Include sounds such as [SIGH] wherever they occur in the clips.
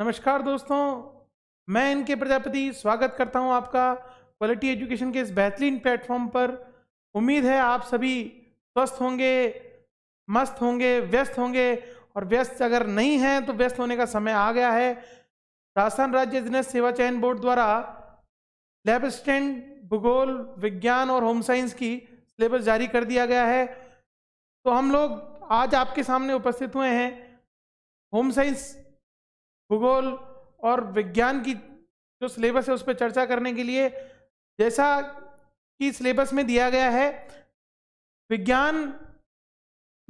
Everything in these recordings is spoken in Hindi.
नमस्कार दोस्तों मैं इनके प्रजापति स्वागत करता हूं आपका क्वालिटी एजुकेशन के इस बेहतरीन प्लेटफॉर्म पर उम्मीद है आप सभी स्वस्थ होंगे मस्त होंगे व्यस्त होंगे और व्यस्त अगर नहीं हैं तो व्यस्त होने का समय आ गया है राजस्थान राज्य जिनेस सेवा चयन बोर्ड द्वारा लैब स्टैंड भूगोल विज्ञान और होम साइंस की सिलेबस जारी कर दिया गया है तो हम लोग आज आपके सामने उपस्थित हुए हैं होम साइंस भूगोल और विज्ञान की जो सिलेबस है उस पर चर्चा करने के लिए जैसा कि सिलेबस में दिया गया है विज्ञान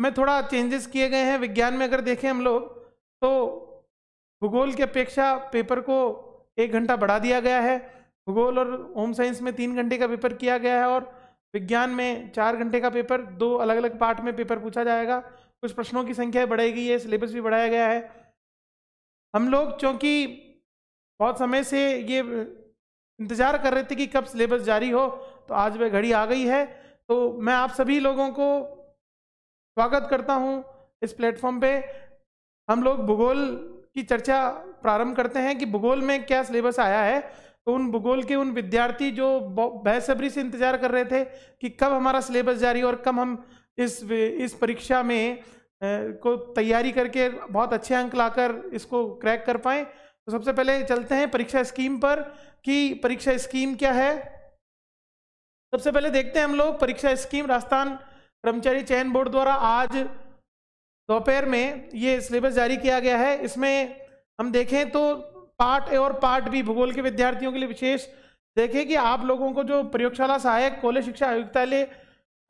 में थोड़ा चेंजेस किए गए हैं विज्ञान में अगर देखें हम लोग तो भूगोल की अपेक्षा पेपर को एक घंटा बढ़ा दिया गया है भूगोल और होम साइंस में तीन घंटे का पेपर किया गया है और विज्ञान में चार घंटे का पेपर दो अलग अलग पार्ट में पेपर पूछा जाएगा कुछ प्रश्नों की संख्या बढ़ेगी है सिलेबस भी बढ़ाया गया है हम लोग चूँकि बहुत समय से ये इंतज़ार कर रहे थे कि कब सिलेबस जारी हो तो आज वह घड़ी आ गई है तो मैं आप सभी लोगों को स्वागत करता हूँ इस प्लेटफॉर्म पे हम लोग भूगोल की चर्चा प्रारंभ करते हैं कि भूगोल में क्या सिलेबस आया है तो उन भूगोल के उन विद्यार्थी जो बेसब्री से इंतज़ार कर रहे थे कि कब हमारा सिलेबस जारी और कब हम इस इस परीक्षा में को तैयारी करके बहुत अच्छे अंक लाकर इसको क्रैक कर पाए तो सबसे पहले चलते हैं परीक्षा स्कीम पर कि परीक्षा स्कीम क्या है सबसे पहले देखते हैं हम लोग परीक्षा स्कीम राजस्थान कर्मचारी चयन बोर्ड द्वारा आज दोपहर में ये सिलेबस जारी किया गया है इसमें हम देखें तो पार्ट ए और पार्ट बी भूगोल के विद्यार्थियों के लिए विशेष देखें कि आप लोगों को जो प्रयोगशाला सहायक कॉलेज शिक्षा आयुक्तालय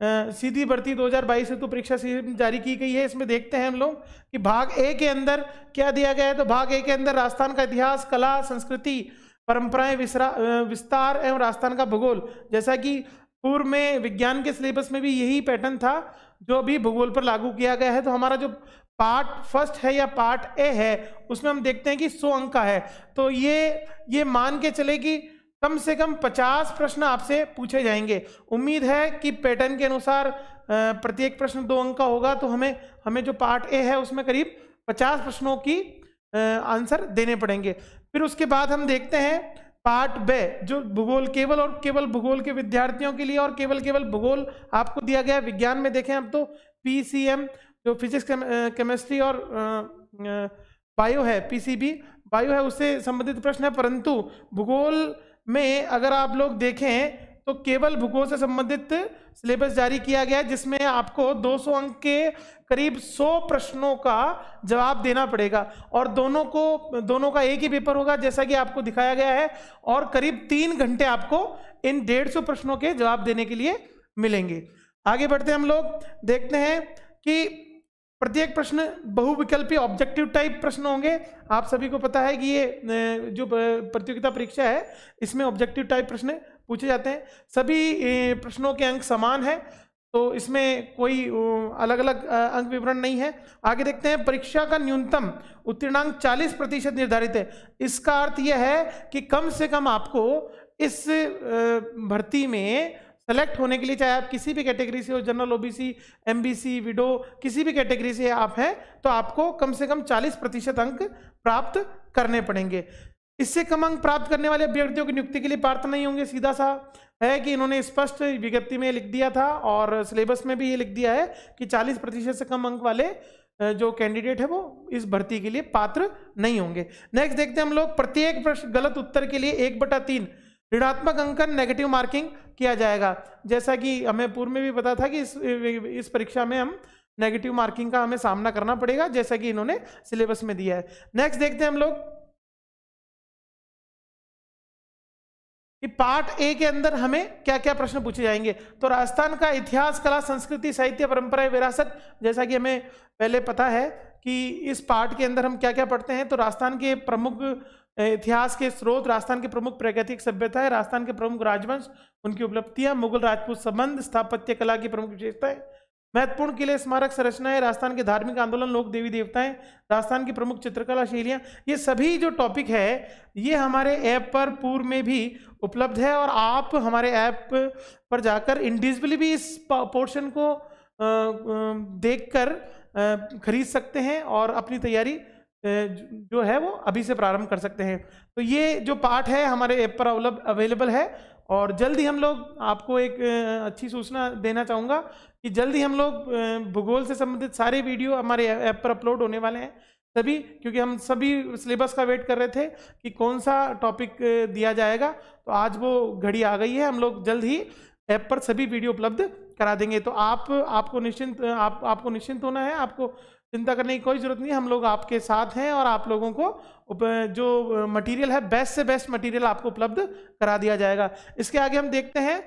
सीधी भर्ती 2022 से तो परीक्षा जारी की गई है इसमें देखते हैं हम लोग कि भाग ए के अंदर क्या दिया गया है तो भाग ए के अंदर राजस्थान का इतिहास कला संस्कृति परंपराएं विस्तार एवं राजस्थान का भूगोल जैसा कि पूर्व में विज्ञान के सिलेबस में भी यही पैटर्न था जो अभी भूगोल पर लागू किया गया है तो हमारा जो पार्ट फर्स्ट है या पार्ट ए है उसमें हम देखते हैं कि सौ अंक का है तो ये ये मान के चले कि कम से कम 50 प्रश्न आपसे पूछे जाएंगे उम्मीद है कि पैटर्न के अनुसार प्रत्येक प्रश्न दो अंक का होगा तो हमें हमें जो पार्ट ए है उसमें करीब 50 प्रश्नों की आंसर देने पड़ेंगे फिर उसके बाद हम देखते हैं पार्ट बे जो भूगोल केवल और केवल भूगोल के विद्यार्थियों के लिए और केवल केवल भूगोल आपको दिया गया विज्ञान में देखें अब तो पी जो फिजिक्स केमिस्ट्री और बायो है पी बायो है उससे संबंधित प्रश्न है परंतु भूगोल में अगर आप लोग देखें तो केवल भूगोल से संबंधित सिलेबस जारी किया गया है जिसमें आपको 200 अंक के करीब 100 प्रश्नों का जवाब देना पड़ेगा और दोनों को दोनों का एक ही पेपर होगा जैसा कि आपको दिखाया गया है और करीब तीन घंटे आपको इन डेढ़ सौ प्रश्नों के जवाब देने के लिए मिलेंगे आगे बढ़ते हम लोग देखते हैं कि प्रत्येक प्रश्न बहुविकल्पी ऑब्जेक्टिव टाइप प्रश्न होंगे आप सभी को पता है कि ये जो प्रतियोगिता परीक्षा है इसमें ऑब्जेक्टिव टाइप प्रश्न पूछे जाते हैं सभी प्रश्नों के अंक समान है तो इसमें कोई अलग अलग अंक विवरण नहीं है आगे देखते हैं परीक्षा का न्यूनतम उत्तीर्णांक 40 प्रतिशत निर्धारित है इसका अर्थ यह है कि कम से कम आपको इस भर्ती में सेलेक्ट होने के लिए चाहे आप किसी भी कैटेगरी से हो जनरल ओबीसी एमबीसी विडो किसी भी कैटेगरी से आप हैं तो आपको कम से कम 40 प्रतिशत अंक प्राप्त करने पड़ेंगे इससे कम अंक प्राप्त करने वाले अभ्यर्थियों की नियुक्ति के लिए पात्र नहीं होंगे सीधा सा है कि इन्होंने स्पष्ट विज्ञप्ति में लिख दिया था और सिलेबस में भी ये लिख दिया है कि चालीस प्रतिशत से कम अंक वाले जो कैंडिडेट है वो इस भर्ती के लिए पात्र नहीं होंगे नेक्स्ट देखते हैं हम लोग प्रत्येक प्रश्न गलत उत्तर के लिए एक बटा तीन ऋणात्मक अंकन नेगेटिव मार्किंग किया जाएगा जैसा कि हमें पूर्व में भी पता था कि इस इस परीक्षा में हम नेगेटिव मार्किंग का हमें सामना करना पड़ेगा जैसा कि इन्होंने सिलेबस में दिया है नेक्स्ट देखते हैं हम लोग कि पार्ट ए के अंदर हमें क्या क्या प्रश्न पूछे जाएंगे तो राजस्थान का इतिहास कला संस्कृति साहित्य परंपरा विरासत जैसा कि हमें पहले पता है कि इस पार्ट के अंदर हम क्या क्या पढ़ते हैं तो राजस्थान के प्रमुख इतिहास के स्रोत राजस्थान के प्रमुख प्राकृतिक सभ्यता है राजस्थान के प्रमुख राजवंश उनकी उपलब्धियां मुगल राजपूत संबंध स्थापत्य कला की प्रमुख विशेषता है महत्वपूर्ण किले स्मारक संरचना है राजस्थान के धार्मिक आंदोलन लोक देवी देवताएं राजस्थान की प्रमुख चित्रकला शैलियाँ ये सभी जो टॉपिक है ये हमारे ऐप पर पूर्व में भी उपलब्ध है और आप हमारे ऐप पर जाकर इंडिविजुअली भी इस पोर्शन को देखकर खरीद सकते हैं और अपनी तैयारी जो है वो अभी से प्रारंभ कर सकते हैं तो ये जो पाठ है हमारे ऐप पर अवेलेबल है और जल्द ही हम लोग आपको एक अच्छी सूचना देना चाहूँगा कि जल्दी हम लोग भूगोल से संबंधित सारे वीडियो हमारे ऐप पर अपलोड होने वाले हैं सभी क्योंकि हम सभी सिलेबस का वेट कर रहे थे कि कौन सा टॉपिक दिया जाएगा तो आज वो घड़ी आ गई है हम लोग जल्द ही ऐप पर सभी वीडियो उपलब्ध करा देंगे तो आप आपको निश्चिंत आप आपको निश्चिंत होना है आपको चिंता करने की कोई ज़रूरत नहीं हम लोग आपके साथ हैं और आप लोगों को जो मटेरियल है बेस्ट से बेस्ट मटेरियल आपको उपलब्ध करा दिया जाएगा इसके आगे हम देखते हैं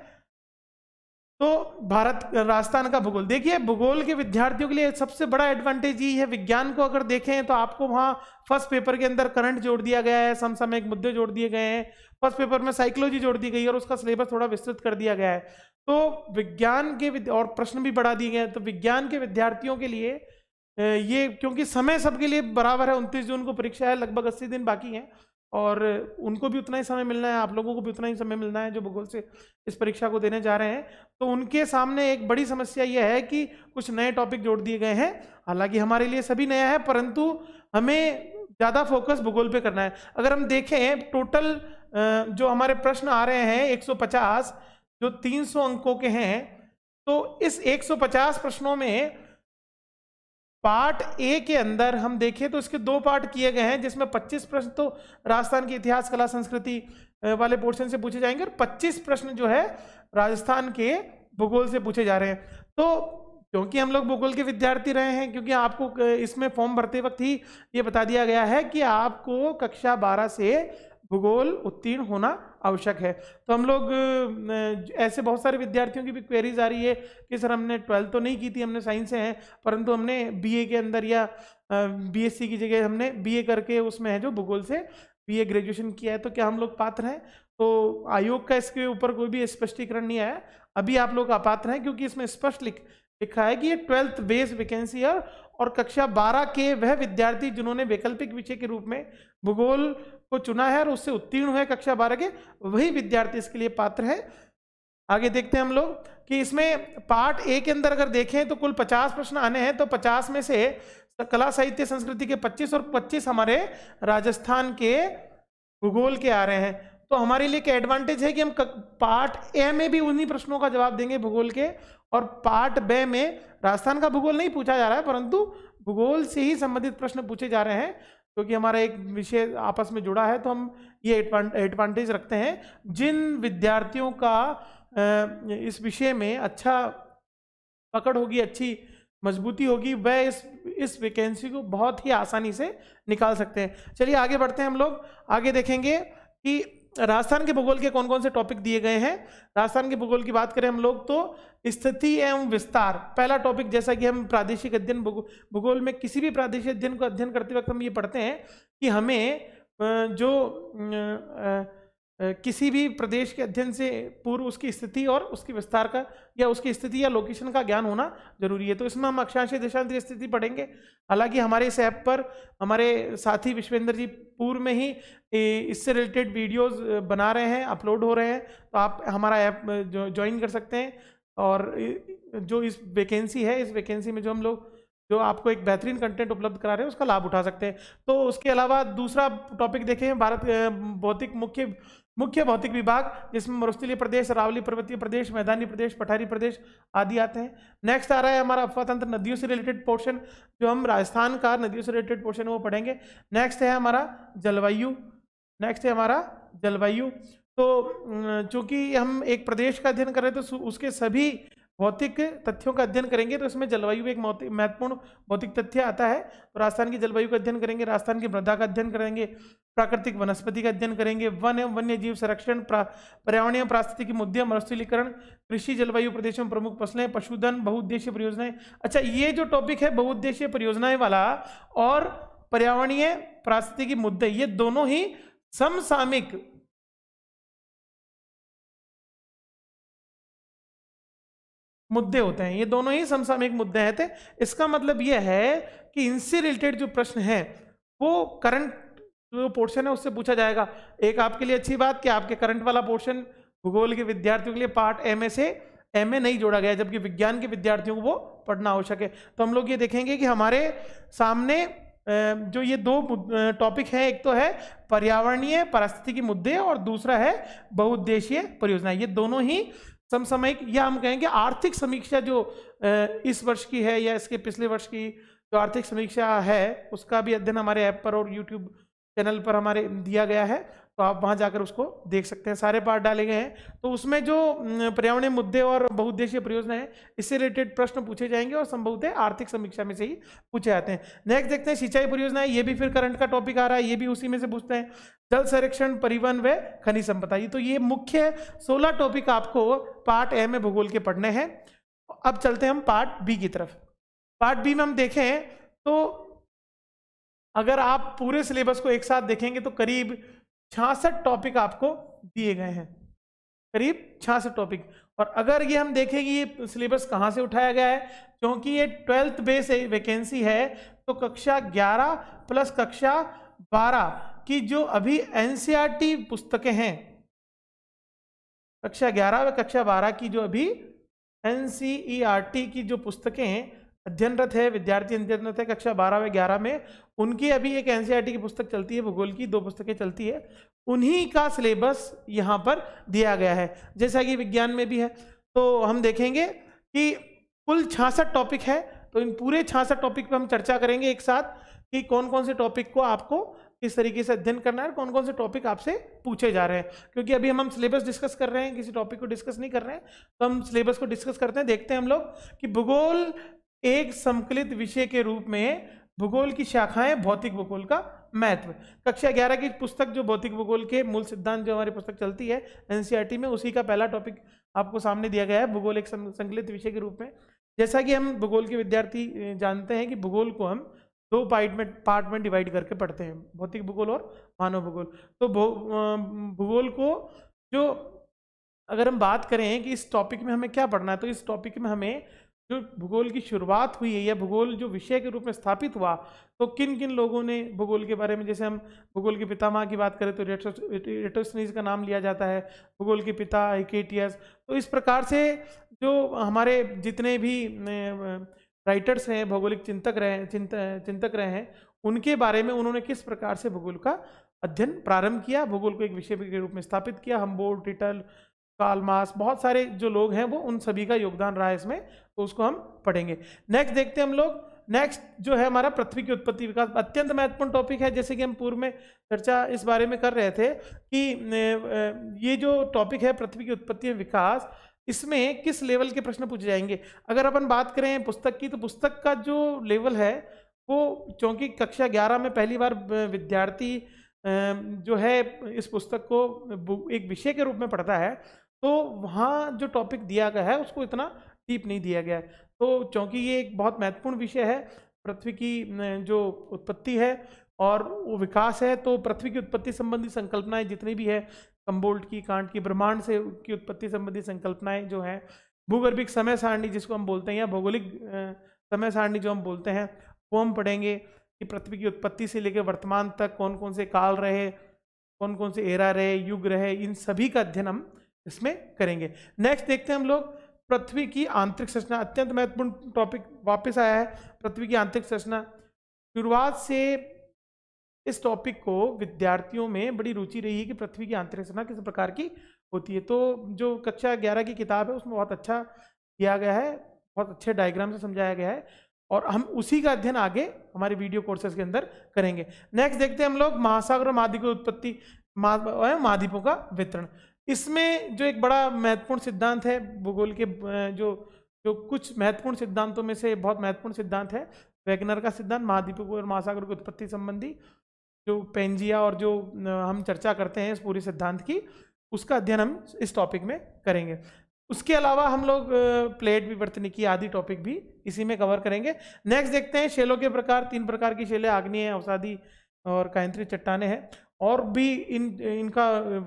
तो भारत राजस्थान का भूगोल देखिए भूगोल के विद्यार्थियों के लिए सबसे बड़ा एडवांटेज ये है विज्ञान को अगर देखें तो आपको वहाँ फर्स्ट पेपर के अंदर करंट जोड़ दिया गया है समसामयिक मुद्दे जोड़ दिए गए हैं फर्स्ट पेपर में साइकोलॉजी जोड़ दी गई है और उसका सिलेबस थोड़ा विस्तृत कर दिया गया है तो विज्ञान के और प्रश्न भी बढ़ा दिए गए हैं तो विज्ञान के विद्यार्थियों के लिए ये क्योंकि समय सबके लिए बराबर है उनतीस जून को परीक्षा है लगभग अस्सी दिन बाकी हैं और उनको भी उतना ही समय मिलना है आप लोगों को भी उतना ही समय मिलना है जो भूगोल से इस परीक्षा को देने जा रहे हैं तो उनके सामने एक बड़ी समस्या यह है कि कुछ नए टॉपिक जोड़ दिए गए हैं हालांकि हमारे लिए सभी नया है परंतु हमें ज़्यादा फोकस भूगोल पे करना है अगर हम देखें टोटल जो हमारे प्रश्न आ रहे हैं 150 जो 300 अंकों के हैं तो इस 150 प्रश्नों में पार्ट ए के अंदर हम देखें तो इसके दो पार्ट किए गए हैं जिसमें 25 प्रश्न तो राजस्थान की इतिहास कला संस्कृति वाले पोर्शन से पूछे जाएंगे और 25 प्रश्न जो है राजस्थान के भूगोल से पूछे जा रहे हैं तो क्योंकि हम लोग भूगोल के विद्यार्थी रहे हैं क्योंकि आपको इसमें फॉर्म भरते वक्त ही ये बता दिया गया है कि आपको कक्षा बारह से भूगोल उत्तीर्ण होना आवश्यक है तो हम लोग ऐसे बहुत सारे विद्यार्थियों की भी क्वेरीज आ रही है कि सर हमने ट्वेल्थ तो नहीं की थी हमने साइंस से हैं परंतु हमने बीए के अंदर या बीएससी की जगह हमने बीए करके उसमें है जो भूगोल से बीए ग्रेजुएशन किया है तो क्या हम लोग पात्र हैं तो आयोग का इसके ऊपर कोई भी स्पष्टीकरण नहीं आया अभी आप लोग अपात्र हैं क्योंकि इसमें स्पष्ट लिख लिखा है कि ये ट्वेल्थ बेस वैकेंसी है और कक्षा 12 के वह विद्यार्थी जिन्होंने वैकल्पिक विषय के रूप में भूगोल को चुना है और उससे उत्तीर्ण हुए कक्षा बारह के वही विद्यार्थी इसके लिए पात्र है आगे देखते हैं हम लोग कि इसमें पार्ट ए के अंदर अगर देखें तो कुल पचास प्रश्न आने हैं तो पचास में से कला साहित्य संस्कृति के पच्चीस और पच्चीस हमारे राजस्थान के भूगोल के आ रहे हैं तो हमारे लिए क्या एडवांटेज है कि हम पार्ट ए में भी उन्हीं प्रश्नों का जवाब देंगे भूगोल के और पार्ट बे में राजस्थान का भूगोल नहीं पूछा जा रहा है परंतु भूगोल से ही संबंधित प्रश्न पूछे जा रहे हैं क्योंकि हमारा एक विषय आपस में जुड़ा है तो हम ये एडवांटेज रखते हैं जिन विद्यार्थियों का इस विषय में अच्छा पकड़ होगी अच्छी मजबूती होगी वह इस इस वैकेंसी को बहुत ही आसानी से निकाल सकते हैं चलिए आगे बढ़ते हैं हम लोग आगे देखेंगे कि राजस्थान के भूगोल के कौन कौन से टॉपिक दिए गए हैं राजस्थान के भूगोल की बात करें हम लोग तो स्थिति एवं विस्तार पहला टॉपिक जैसा कि हम प्रादेशिक अध्ययन भूगोल में किसी भी प्रादेशिक अध्ययन को अध्ययन करते वक्त हम ये पढ़ते हैं कि हमें जो किसी भी प्रदेश के अध्ययन से पूर्व उसकी स्थिति और उसके विस्तार का या उसकी स्थिति या लोकेशन का ज्ञान होना जरूरी है तो इसमें हम अक्षांश देशांतर स्थिति पढ़ेंगे हालांकि हमारे इस ऐप पर हमारे साथी विश्वेंद्र जी पूर्व में ही इससे रिलेटेड वीडियोस बना रहे हैं अपलोड हो रहे हैं तो आप हमारा ऐप ज्वाइन कर सकते हैं और जो इस वैकेंसी है इस वैकेंसी में जो हम लोग जो आपको एक बेहतरीन कंटेंट उपलब्ध करा रहे हैं उसका लाभ उठा सकते हैं तो उसके अलावा दूसरा टॉपिक देखें भारत भौतिक मुख्य मुख्य भौतिक विभाग जिसमें मरुस्थलीय प्रदेश अरावली पर्वतीय प्रदेश मैदानी प्रदेश पठारी प्रदेश आदि आते हैं नेक्स्ट आ रहा है हमारा अफवातंत्र नदियों से रिलेटेड पोर्शन जो हम राजस्थान का नदियों से रिलेटेड पोर्शन वो पढ़ेंगे नेक्स्ट है हमारा जलवायु नेक्स्ट है हमारा जलवायु तो चूंकि हम एक प्रदेश का अध्ययन कर रहे थे तो उसके सभी भौतिक तथ्यों का अध्ययन करेंगे तो इसमें जलवायु एक महत्वपूर्ण भौतिक तथ्य आता है तो राजस्थान की जलवायु का अध्ययन करेंगे राजस्थान की मृदा का अध्ययन करेंगे प्राकृतिक वनस्पति का अध्ययन करेंगे वन एवं वन्य जीव संरक्षण पर्यावरणीय पारिस्थितिक मुद्दे मरुस्थलीकरण कृषि जलवायु प्रदेश में प्रमुख फसलें पशुधन बहुउद्देशीय परियोजनाएं अच्छा ये जो टॉपिक है बहुउद्देशीय परियोजनाएं वाला और पर्यावरणीय पारिस्थितिकी मुद्दे ये दोनों ही समसामिक मुद्दे होते हैं ये दोनों ही समसामयिक मुद्दे हैं थे तो इसका मतलब ये है कि इनसे रिलेटेड जो प्रश्न है वो करंट जो पोर्शन है उससे पूछा जाएगा एक आपके लिए अच्छी बात कि आपके करंट वाला पोर्शन भूगोल के विद्यार्थियों के लिए पार्ट एम से एम नहीं जोड़ा गया जबकि विज्ञान के विद्यार्थियों को वो पढ़ना आवश्यक है तो हम लोग ये देखेंगे कि हमारे सामने जो ये दो टॉपिक है एक तो है पर्यावरणीय परिस्थिति के मुद्दे और दूसरा है बहुउद्देशीय परियोजना ये दोनों ही समसामयिक या हम कहेंगे आर्थिक समीक्षा जो इस वर्ष की है या इसके पिछले वर्ष की जो आर्थिक समीक्षा है उसका भी अध्ययन हमारे ऐप पर और यूट्यूब चैनल पर हमारे दिया गया है तो आप वहां जाकर उसको देख सकते हैं सारे पार्ट डाले गए हैं तो उसमें जो पर्यावरणीय मुद्दे और बहुद्देशीय परियोजना है इससे रिलेटेड प्रश्न पूछे जाएंगे और संभवतः आर्थिक समीक्षा में से ही पूछे जाते हैं नेक्स्ट देखते हैं सिंचाई परियोजना है ये भी फिर करंट का टॉपिक आ रहा है ये भी उसी में से पूछते हैं जल संरक्षण परिवहन व खनिज संपदा ये तो ये मुख्य सोलह टॉपिक आपको पार्ट ए में भूगोल के पढ़ने हैं अब चलते हैं हम पार्ट बी की तरफ पार्ट बी में हम देखें तो अगर आप पूरे सिलेबस को एक साथ देखेंगे तो करीब छियासठ टॉपिक आपको दिए गए हैं करीब छियासठ टॉपिक और अगर ये हम देखें कि ये सिलेबस कहाँ से उठाया गया है क्योंकि ये ट्वेल्थ बेस वैकेंसी है तो कक्षा 11 प्लस कक्षा 12 की जो अभी एन e पुस्तकें हैं कक्षा 11 व कक्षा 12 की जो अभी एन e की जो पुस्तकें हैं अध्ययनरत है विद्यार्थी अध्ययनरत है कक्षा बारह व ग्यारह में उनकी अभी एक एन e की पुस्तक चलती है भूगोल की दो पुस्तकें चलती है उन्हीं का सिलेबस यहाँ पर दिया गया है जैसा कि विज्ञान में भी है तो हम देखेंगे कि कुल छियासठ टॉपिक है तो इन पूरे छियासठ टॉपिक पर हम चर्चा करेंगे एक साथ कि कौन कौन से टॉपिक को आपको किस तरीके से अध्ययन करना है कौन कौन से टॉपिक आपसे पूछे जा रहे हैं क्योंकि अभी हम हम सिलेबस डिस्कस कर रहे हैं किसी टॉपिक को डिस्कस नहीं कर रहे हैं तो हम सिलेबस को डिस्कस करते हैं देखते हैं हम लोग कि भूगोल एक समकलित विषय के रूप में भूगोल की शाखाएं भौतिक भूगोल का महत्व कक्षा ग्यारह की पुस्तक जो भौतिक भूगोल के मूल सिद्धांत जो हमारी पुस्तक चलती है एनसीईआरटी e में उसी का पहला टॉपिक आपको सामने दिया गया है भूगोल एक संकलित विषय के रूप में जैसा कि हम भूगोल के विद्यार्थी जानते हैं कि भूगोल को हम दो पार्ट में पार्ट में डिवाइड करके पढ़ते हैं भौतिक भूगोल और मानव भूगोल तो भूगोल को जो अगर हम बात करें कि इस टॉपिक में हमें क्या पढ़ना है तो इस टॉपिक में हमें जो भूगोल की शुरुआत हुई है या भूगोल जो विषय के रूप में स्थापित हुआ तो किन किन लोगों ने भूगोल के बारे में जैसे हम भूगोल के पिता माँ की बात करें तो रेटोस्नीज का नाम लिया जाता है भूगोल के पिता एकेटियस तो इस प्रकार से जो हमारे जितने भी राइटर्स हैं भौगोलिक चिंतक रहे चिंत चिंतक रहे हैं उनके बारे में उन्होंने किस प्रकार से भूगोल का अध्ययन प्रारंभ किया भूगोल को एक विषय के रूप में स्थापित किया हम्बोर्ड टिटल कालमास बहुत सारे जो लोग हैं वो उन सभी का योगदान रहा है इसमें तो उसको हम पढ़ेंगे नेक्स्ट देखते हैं हम लोग नेक्स्ट जो है हमारा पृथ्वी की उत्पत्ति विकास अत्यंत महत्वपूर्ण टॉपिक है जैसे कि हम पूर्व में चर्चा इस बारे में कर रहे थे कि ये जो टॉपिक है पृथ्वी की उत्पत्ति एवं विकास इसमें किस लेवल के प्रश्न पूछे जाएंगे अगर अपन बात करें पुस्तक की तो पुस्तक का जो लेवल है वो चूँकि कक्षा ग्यारह में पहली बार विद्यार्थी जो है इस पुस्तक को एक विषय के रूप में पढ़ता है तो वहाँ जो टॉपिक दिया गया है उसको इतना टीप नहीं दिया गया तो चूंकि ये एक बहुत महत्वपूर्ण विषय है पृथ्वी की जो उत्पत्ति है और वो विकास है तो पृथ्वी की उत्पत्ति संबंधी संकल्पनाएं जितनी भी है कम्बोल्ट की कांट की ब्रह्मांड से की उत्पत्ति संबंधी संकल्पनाएं जो हैं भूगर्भिक समय सारणी जिसको हम बोलते हैं या भौगोलिक समय सारणी जो हम बोलते हैं वो हम पढ़ेंगे कि पृथ्वी की उत्पत्ति से लेकर वर्तमान तक कौन कौन से काल रहे कौन कौन से एरा रहे युग रहे इन सभी का अध्ययन हम इसमें करेंगे नेक्स्ट देखते हैं हम लोग पृथ्वी की आंतरिक संरचना अत्यंत महत्वपूर्ण टॉपिक वापस आया है पृथ्वी की आंतरिक संरचना शुरुआत से इस टॉपिक को विद्यार्थियों में बड़ी रुचि रही है कि पृथ्वी की आंतरिक संरचना किस प्रकार की होती है तो जो कक्षा ग्यारह की किताब है उसमें बहुत अच्छा किया गया है बहुत अच्छे डायग्राम से समझाया गया है और हम उसी का अध्ययन आगे हमारे वीडियो कोर्सेज के अंदर करेंगे नेक्स्ट देखते हैं हम लोग महासागर और महाद्वीप की उत्पत्ति महाद्वीपों का वितरण इसमें जो एक बड़ा महत्वपूर्ण सिद्धांत है भूगोल के जो जो कुछ महत्वपूर्ण सिद्धांतों में से बहुत महत्वपूर्ण सिद्धांत है वैगनर का सिद्धांत महाद्वीपों और महासागर की उत्पत्ति संबंधी जो पेंजिया और जो हम चर्चा करते हैं इस पूरे सिद्धांत की उसका अध्ययन हम इस टॉपिक में करेंगे उसके अलावा हम लोग प्लेट विवर्तनिकी आदि टॉपिक भी इसी में कवर करेंगे नेक्स्ट देखते हैं शेलों के प्रकार तीन प्रकार की शेलें आग्नेय अवसादी और कायंत्री चट्टाने हैं और भी इन इनका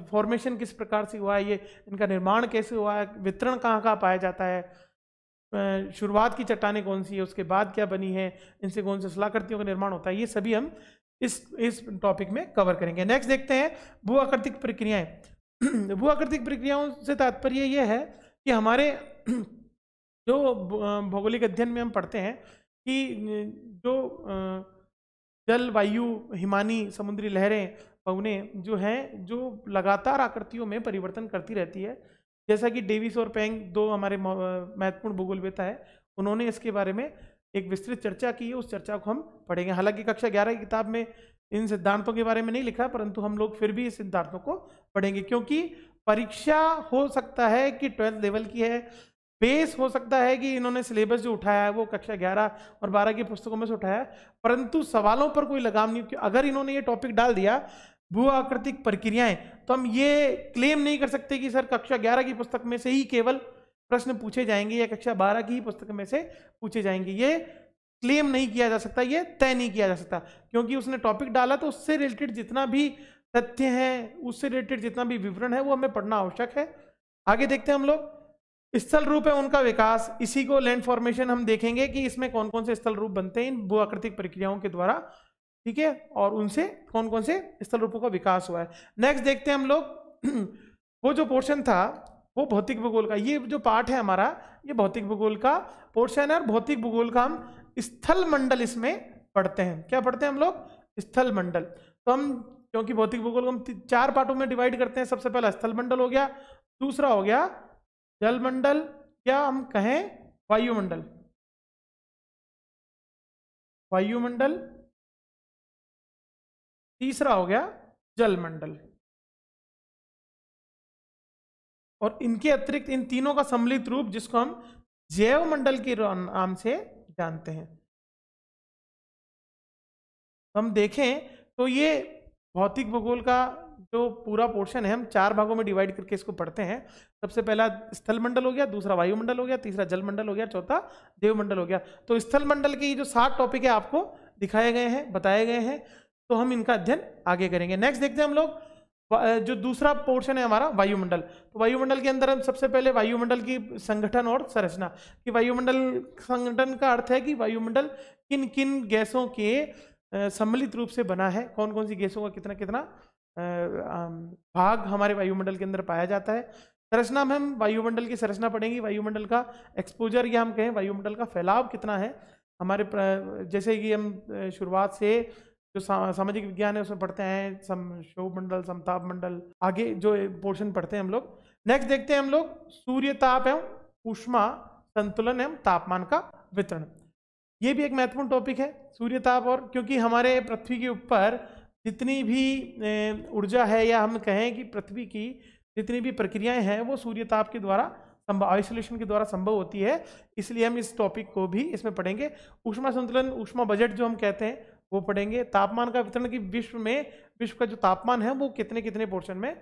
फॉर्मेशन किस प्रकार से हुआ है ये इनका निर्माण कैसे हुआ है वितरण कहाँ कहाँ पाया जाता है शुरुआत की चट्टानें कौन सी है उसके बाद क्या बनी है इनसे कौन से सलाहकृतियों का निर्माण होता है ये सभी हम इस इस टॉपिक में कवर करेंगे नेक्स्ट देखते हैं भूआकृतिक प्रक्रियाएं [CLEARS THROAT] भूआकृतिक प्रक्रियाओं से तात्पर्य यह है कि हमारे [CLEARS THROAT] जो भौगोलिक अध्ययन में हम पढ़ते हैं कि जो जल वायु हिमानी समुद्री लहरें पवने जो हैं जो लगातार आकृतियों में परिवर्तन करती रहती है जैसा कि डेविस और पेंग दो हमारे महत्वपूर्ण भूगोलवेता है उन्होंने इसके बारे में एक विस्तृत चर्चा की है उस चर्चा को हम पढ़ेंगे हालांकि कक्षा ग्यारह की किताब में इन सिद्धांतों के बारे में नहीं लिखा परंतु हम लोग फिर भी इस सिद्धांतों को पढ़ेंगे क्योंकि परीक्षा हो सकता है कि ट्वेल्थ लेवल की है बेस हो सकता है कि इन्होंने सिलेबस जो उठाया है वो कक्षा ग्यारह और बारह की पुस्तकों में से उठाया है परंतु सवालों पर कोई लगाम नहीं अगर इन्होंने ये टॉपिक डाल दिया भू आकृतिक प्रक्रियाएं तो हम ये क्लेम नहीं कर सकते कि सर कक्षा ग्यारह की पुस्तक में से ही केवल प्रश्न पूछे जाएंगे या कक्षा बारह की ही पुस्तक में से पूछे जाएंगे ये क्लेम नहीं किया जा सकता ये तय नहीं किया जा सकता क्योंकि उसने टॉपिक डाला तो उससे रिलेटेड जितना भी तथ्य है उससे रिलेटेड जितना भी विवरण है वो हमें पढ़ना आवश्यक है आगे देखते हैं हम लोग स्थल रूप है उनका विकास इसी को लैंड फॉर्मेशन हम देखेंगे कि इसमें कौन कौन से स्थल रूप बनते हैं इन भू आकृतिक प्रक्रियाओं के द्वारा ठीक है और उनसे कौन कौन से स्थल रूपों का विकास हुआ है नेक्स्ट देखते हैं हम लोग [CLEARS THROAT] वो जो पोर्शन था वो भौतिक भूगोल का ये जो पार्ट है हमारा ये भौतिक भूगोल का पोर्शन है और भौतिक भूगोल का हम स्थल मंडल इसमें पढ़ते हैं क्या पढ़ते हैं हम लोग स्थल मंडल तो हम क्योंकि भौतिक भूगोल को हम चार पार्टों में डिवाइड करते हैं सबसे पहला स्थल मंडल हो गया दूसरा हो गया जल मंडल या हम कहें वायुमंडल वायुमंडल तीसरा हो गया जलमंडल और इनके अतिरिक्त इन तीनों का सम्मिलित रूप जिसको हम जैव मंडल के नाम से जानते हैं हम देखें तो ये भौतिक भूगोल का जो पूरा पोर्शन है हम चार भागों में डिवाइड करके इसको पढ़ते हैं सबसे पहला स्थल मंडल हो गया दूसरा वायुमंडल हो गया तीसरा जल मंडल हो गया चौथा देवमंडल हो गया तो स्थल मंडल के ये जो सात टॉपिक है आपको दिखाए गए हैं बताए गए हैं तो हम इनका अध्ययन आगे करेंगे नेक्स्ट देखते हैं हम लोग जो दूसरा पोर्शन है हमारा वायुमंडल तो वायुमंडल के अंदर हम सबसे पहले वायुमंडल की संगठन और संरचना कि वायुमंडल संगठन का अर्थ है कि वायुमंडल किन किन गैसों के सम्मिलित रूप से बना है कौन कौन सी गैसों का कितना कितना भाग हमारे वायुमंडल के अंदर पाया जाता है संरचना में हम वायुमंडल की संरचना पढ़ेंगे वायुमंडल का एक्सपोजर या हम कहें वायुमंडल का फैलाव कितना है हमारे जैसे कि हम शुरुआत से जो सामाजिक विज्ञान है उसमें पढ़ते हैं सम शोभ मंडल समताप मंडल आगे जो पोर्शन पढ़ते हैं हम लोग नेक्स्ट देखते हैं हम लोग सूर्य ताप एवं ऊष्मा संतुलन एवं तापमान का वितरण ये भी एक महत्वपूर्ण टॉपिक है सूर्य ताप और क्योंकि हमारे पृथ्वी के ऊपर जितनी भी ऊर्जा है या हम कहें कि पृथ्वी की जितनी भी प्रक्रियाएं हैं वो सूर्य ताप के द्वारा संभव आइसोलेशन के द्वारा संभव होती है इसलिए हम इस टॉपिक को भी इसमें पढ़ेंगे ऊष्मा संतुलन ऊष्मा बजट जो हम कहते हैं वो पढ़ेंगे तापमान का वितरण की विश्व में विश्व का जो तापमान है वो कितने कितने पोर्शन में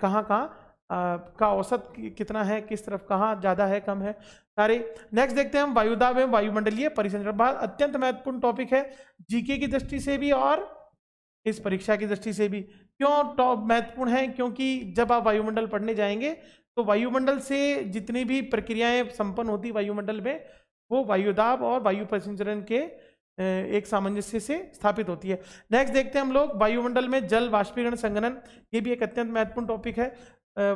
कहाँ कहाँ का औसत कितना है किस तरफ कहाँ ज़्यादा है कम है सारे नेक्स्ट देखते हैं हम वायुदाब एवं वायुमंडलीय परिसंचरण बहुत अत्यंत महत्वपूर्ण टॉपिक है जीके की दृष्टि से भी और इस परीक्षा की दृष्टि से भी क्यों टॉप महत्वपूर्ण है क्योंकि जब आप वायुमंडल पढ़ने जाएंगे तो वायुमंडल से जितनी भी प्रक्रियाएं संपन्न होती वायुमंडल में वो वायुदाब और वायु परिसंचरण के एक सामंजस्य से स्थापित होती है नेक्स्ट देखते हैं हम लोग वायुमंडल में जल वाष्पीकरण संगनन ये भी एक अत्यंत महत्वपूर्ण टॉपिक है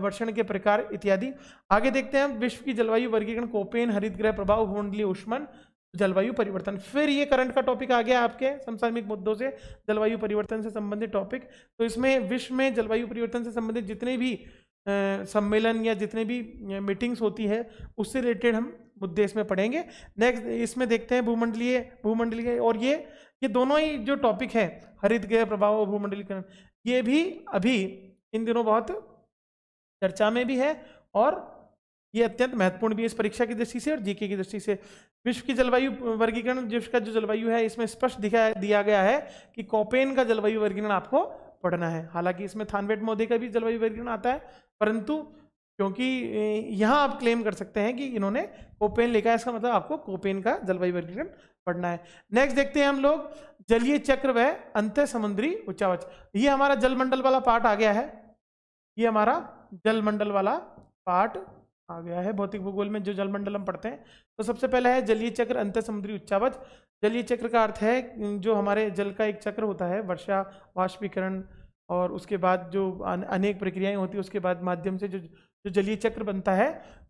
वर्षण के प्रकार इत्यादि आगे देखते हैं विश्व की जलवायु वर्गीकरण कोपेन हरित ग्रह प्रभाव हुंडली उष्मन जलवायु परिवर्तन फिर ये करंट का टॉपिक आ गया आपके समसामिक मुद्दों से जलवायु परिवर्तन से संबंधित टॉपिक तो इसमें विश्व में जलवायु परिवर्तन से संबंधित जितने भी सम्मेलन या जितने भी मीटिंग्स होती है उससे रिलेटेड हम मुद्दे इसमें पढ़ेंगे नेक्स्ट इसमें देखते हैं भूमंडलीय भूमंडलीय और ये ये दोनों ही जो टॉपिक है हरित गृह प्रभाव और भूमंडलीकरण ये भी अभी इन दिनों बहुत चर्चा में भी है और ये अत्यंत महत्वपूर्ण भी है इस परीक्षा की दृष्टि से और जीके की दृष्टि से विश्व की जलवायु वर्गीकरण विश्व का जो जलवायु है इसमें स्पष्ट दिखा दिया गया है कि कॉपेन का जलवायु वर्गीकरण आपको पढ़ना है हालांकि इसमें थानवेट मोदी का भी जलवायु वर्गीकरण आता है परंतु क्योंकि यहाँ आप क्लेम कर सकते हैं कि इन्होंने कोपेन लिखा है इसका मतलब आपको कोपेन का जलवायु वर्गीकरण पढ़ना है नेक्स्ट देखते हैं हम लोग जलीय चक्र व अंत समुद्री उच्चावच ये हमारा जलमंडल वाला पार्ट आ गया है ये हमारा जलमंडल वाला पार्ट आ गया है भौतिक भूगोल में जो जलमंडल हम पढ़ते हैं तो सबसे पहला है जलीय चक्र अंत समुद्री उच्चावच जलीय चक्र का अर्थ है जो हमारे जल का एक चक्र होता है वर्षा वाष्पीकरण और उसके बाद जो अनेक प्रक्रियाएं होती है उसके बाद माध्यम से जो जो जलीय चक्र बनता है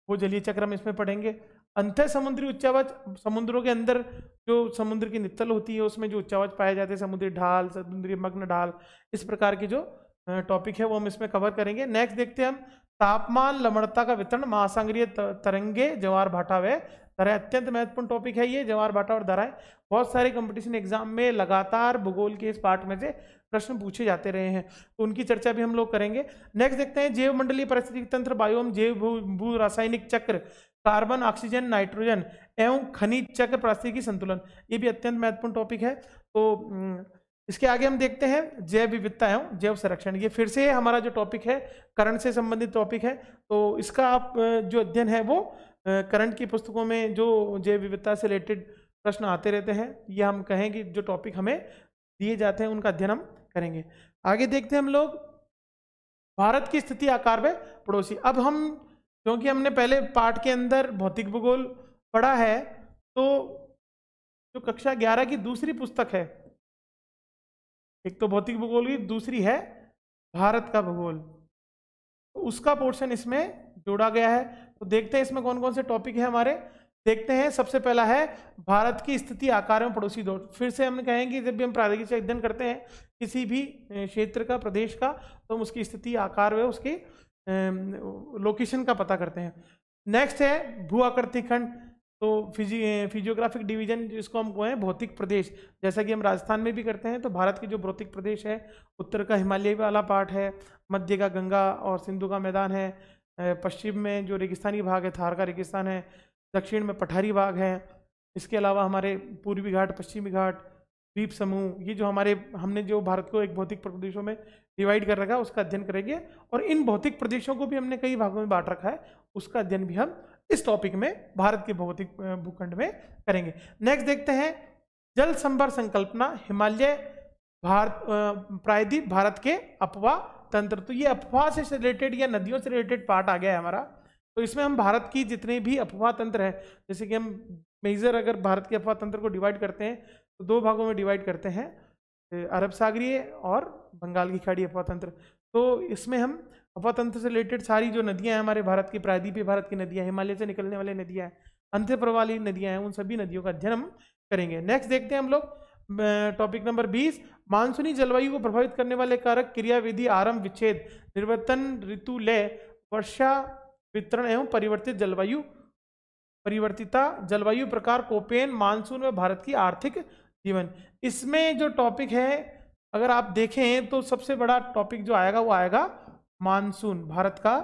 वो जलीय चक्र हम इसमें पढ़ेंगे अंत समुद्री उच्चावाच समुद्रों के अंदर जो समुद्र की नित्तल होती है उसमें जो उच्चावाच पाए जाते हैं समुद्री ढाल समुद्री मग्न ढाल इस प्रकार की जो टॉपिक है वो हम इसमें कवर करेंगे नेक्स्ट देखते हैं हम तापमान लमणता का वितरण महासागरीय तरंगे जवार भाटा व दराए अत्यंत महत्वपूर्ण टॉपिक है ये जवाहर भाटा और धराए बहुत सारे कंपटीशन एग्जाम में लगातार भूगोल के इस पार्ट में से प्रश्न पूछे जाते रहे हैं तो उनकी चर्चा भी हम लोग करेंगे नेक्स्ट देखते हैं जैव मंडलीय पारिस्थितिक तंत्र बायोम जैव भू, भू रासायनिक चक्र कार्बन ऑक्सीजन नाइट्रोजन एवं खनिज चक्र की संतुलन ये भी अत्यंत महत्वपूर्ण टॉपिक है तो इसके आगे हम देखते हैं जैव विविधता एवं जैव संरक्षण ये फिर से हमारा जो टॉपिक है करण से संबंधित टॉपिक है तो इसका आप जो अध्ययन है वो करंट की पुस्तकों में जो जैव विविधता से रिलेटेड प्रश्न आते रहते हैं ये हम कहें कि जो टॉपिक हमें दिए जाते हैं उनका अध्ययन हम करेंगे आगे देखते हैं हम लोग भारत की स्थिति आकार में पड़ोसी अब हम क्योंकि हमने पहले पाठ के अंदर भौतिक भूगोल पढ़ा है तो जो कक्षा ग्यारह की दूसरी पुस्तक है एक तो भौतिक भूगोल की दूसरी है भारत का भूगोल तो उसका पोर्शन इसमें जोड़ा गया है तो देखते हैं इसमें कौन कौन से टॉपिक है हमारे देखते हैं सबसे पहला है भारत की स्थिति आकार में पड़ोसी दौड़ फिर से हम कहेंगे जब भी हम प्रादेशिक अध्ययन करते हैं किसी भी क्षेत्र का प्रदेश का तो हम उसकी स्थिति आकार में उसकी लोकेशन का पता करते हैं नेक्स्ट है भू आकृति खंड तो फिजी फिजियोग्राफिक डिवीजन जिसको हम कहें भौतिक प्रदेश जैसा कि हम राजस्थान में भी करते हैं तो भारत के जो भौतिक प्रदेश है उत्तर का हिमालय वाला पार्ट है मध्य का गंगा और सिंधु का मैदान है पश्चिम में जो रेगिस्तानी भाग है थार का रेगिस्तान है दक्षिण में पठारी भाग है इसके अलावा हमारे पूर्वी घाट पश्चिमी घाट द्वीप समूह ये जो हमारे हमने जो भारत को एक भौतिक प्रदेशों में डिवाइड कर रखा है उसका अध्ययन करेंगे और इन भौतिक प्रदेशों को भी हमने कई भागों में बांट रखा है उसका अध्ययन भी हम इस टॉपिक में भारत के भौतिक भूखंड में करेंगे नेक्स्ट देखते हैं जल संभर संकल्पना हिमालय भारत प्रायद्वीप भारत के अपवा तंत्र तो ये अफवाह से रिलेटेड या नदियों से रिलेटेड पार्ट आ गया है हमारा तो इसमें हम भारत की जितने भी अफवाह तंत्र है जैसे कि हम मेजर अगर भारत के अफवाह तंत्र को डिवाइड करते हैं तो दो भागों में डिवाइड करते हैं अरब सागरीय और बंगाल की खाड़ी अफवाह तंत्र तो इसमें हम अफवाह तंत्र से रिलेटेड सारी जो नदियाँ हैं हमारे भारत की प्रायद्वीपीय भारत की नदियाँ हिमालय से निकलने वाली नदियाँ हैं अंत्य प्रवाली नदियाँ हैं उन सभी नदियों का अध्ययन हम करेंगे नेक्स्ट देखते हैं हम लोग टॉपिक नंबर बीस मानसूनी जलवायु को प्रभावित करने वाले कारक क्रियाविधि आरंभ विच्छेद निर्वर्तन ऋतु लय वर्षा वितरण एवं परिवर्तित जलवायु परिवर्तिता जलवायु प्रकार कोपेन मानसून व भारत की आर्थिक जीवन इसमें जो टॉपिक है अगर आप देखें तो सबसे बड़ा टॉपिक जो आएगा वो आएगा मानसून भारत का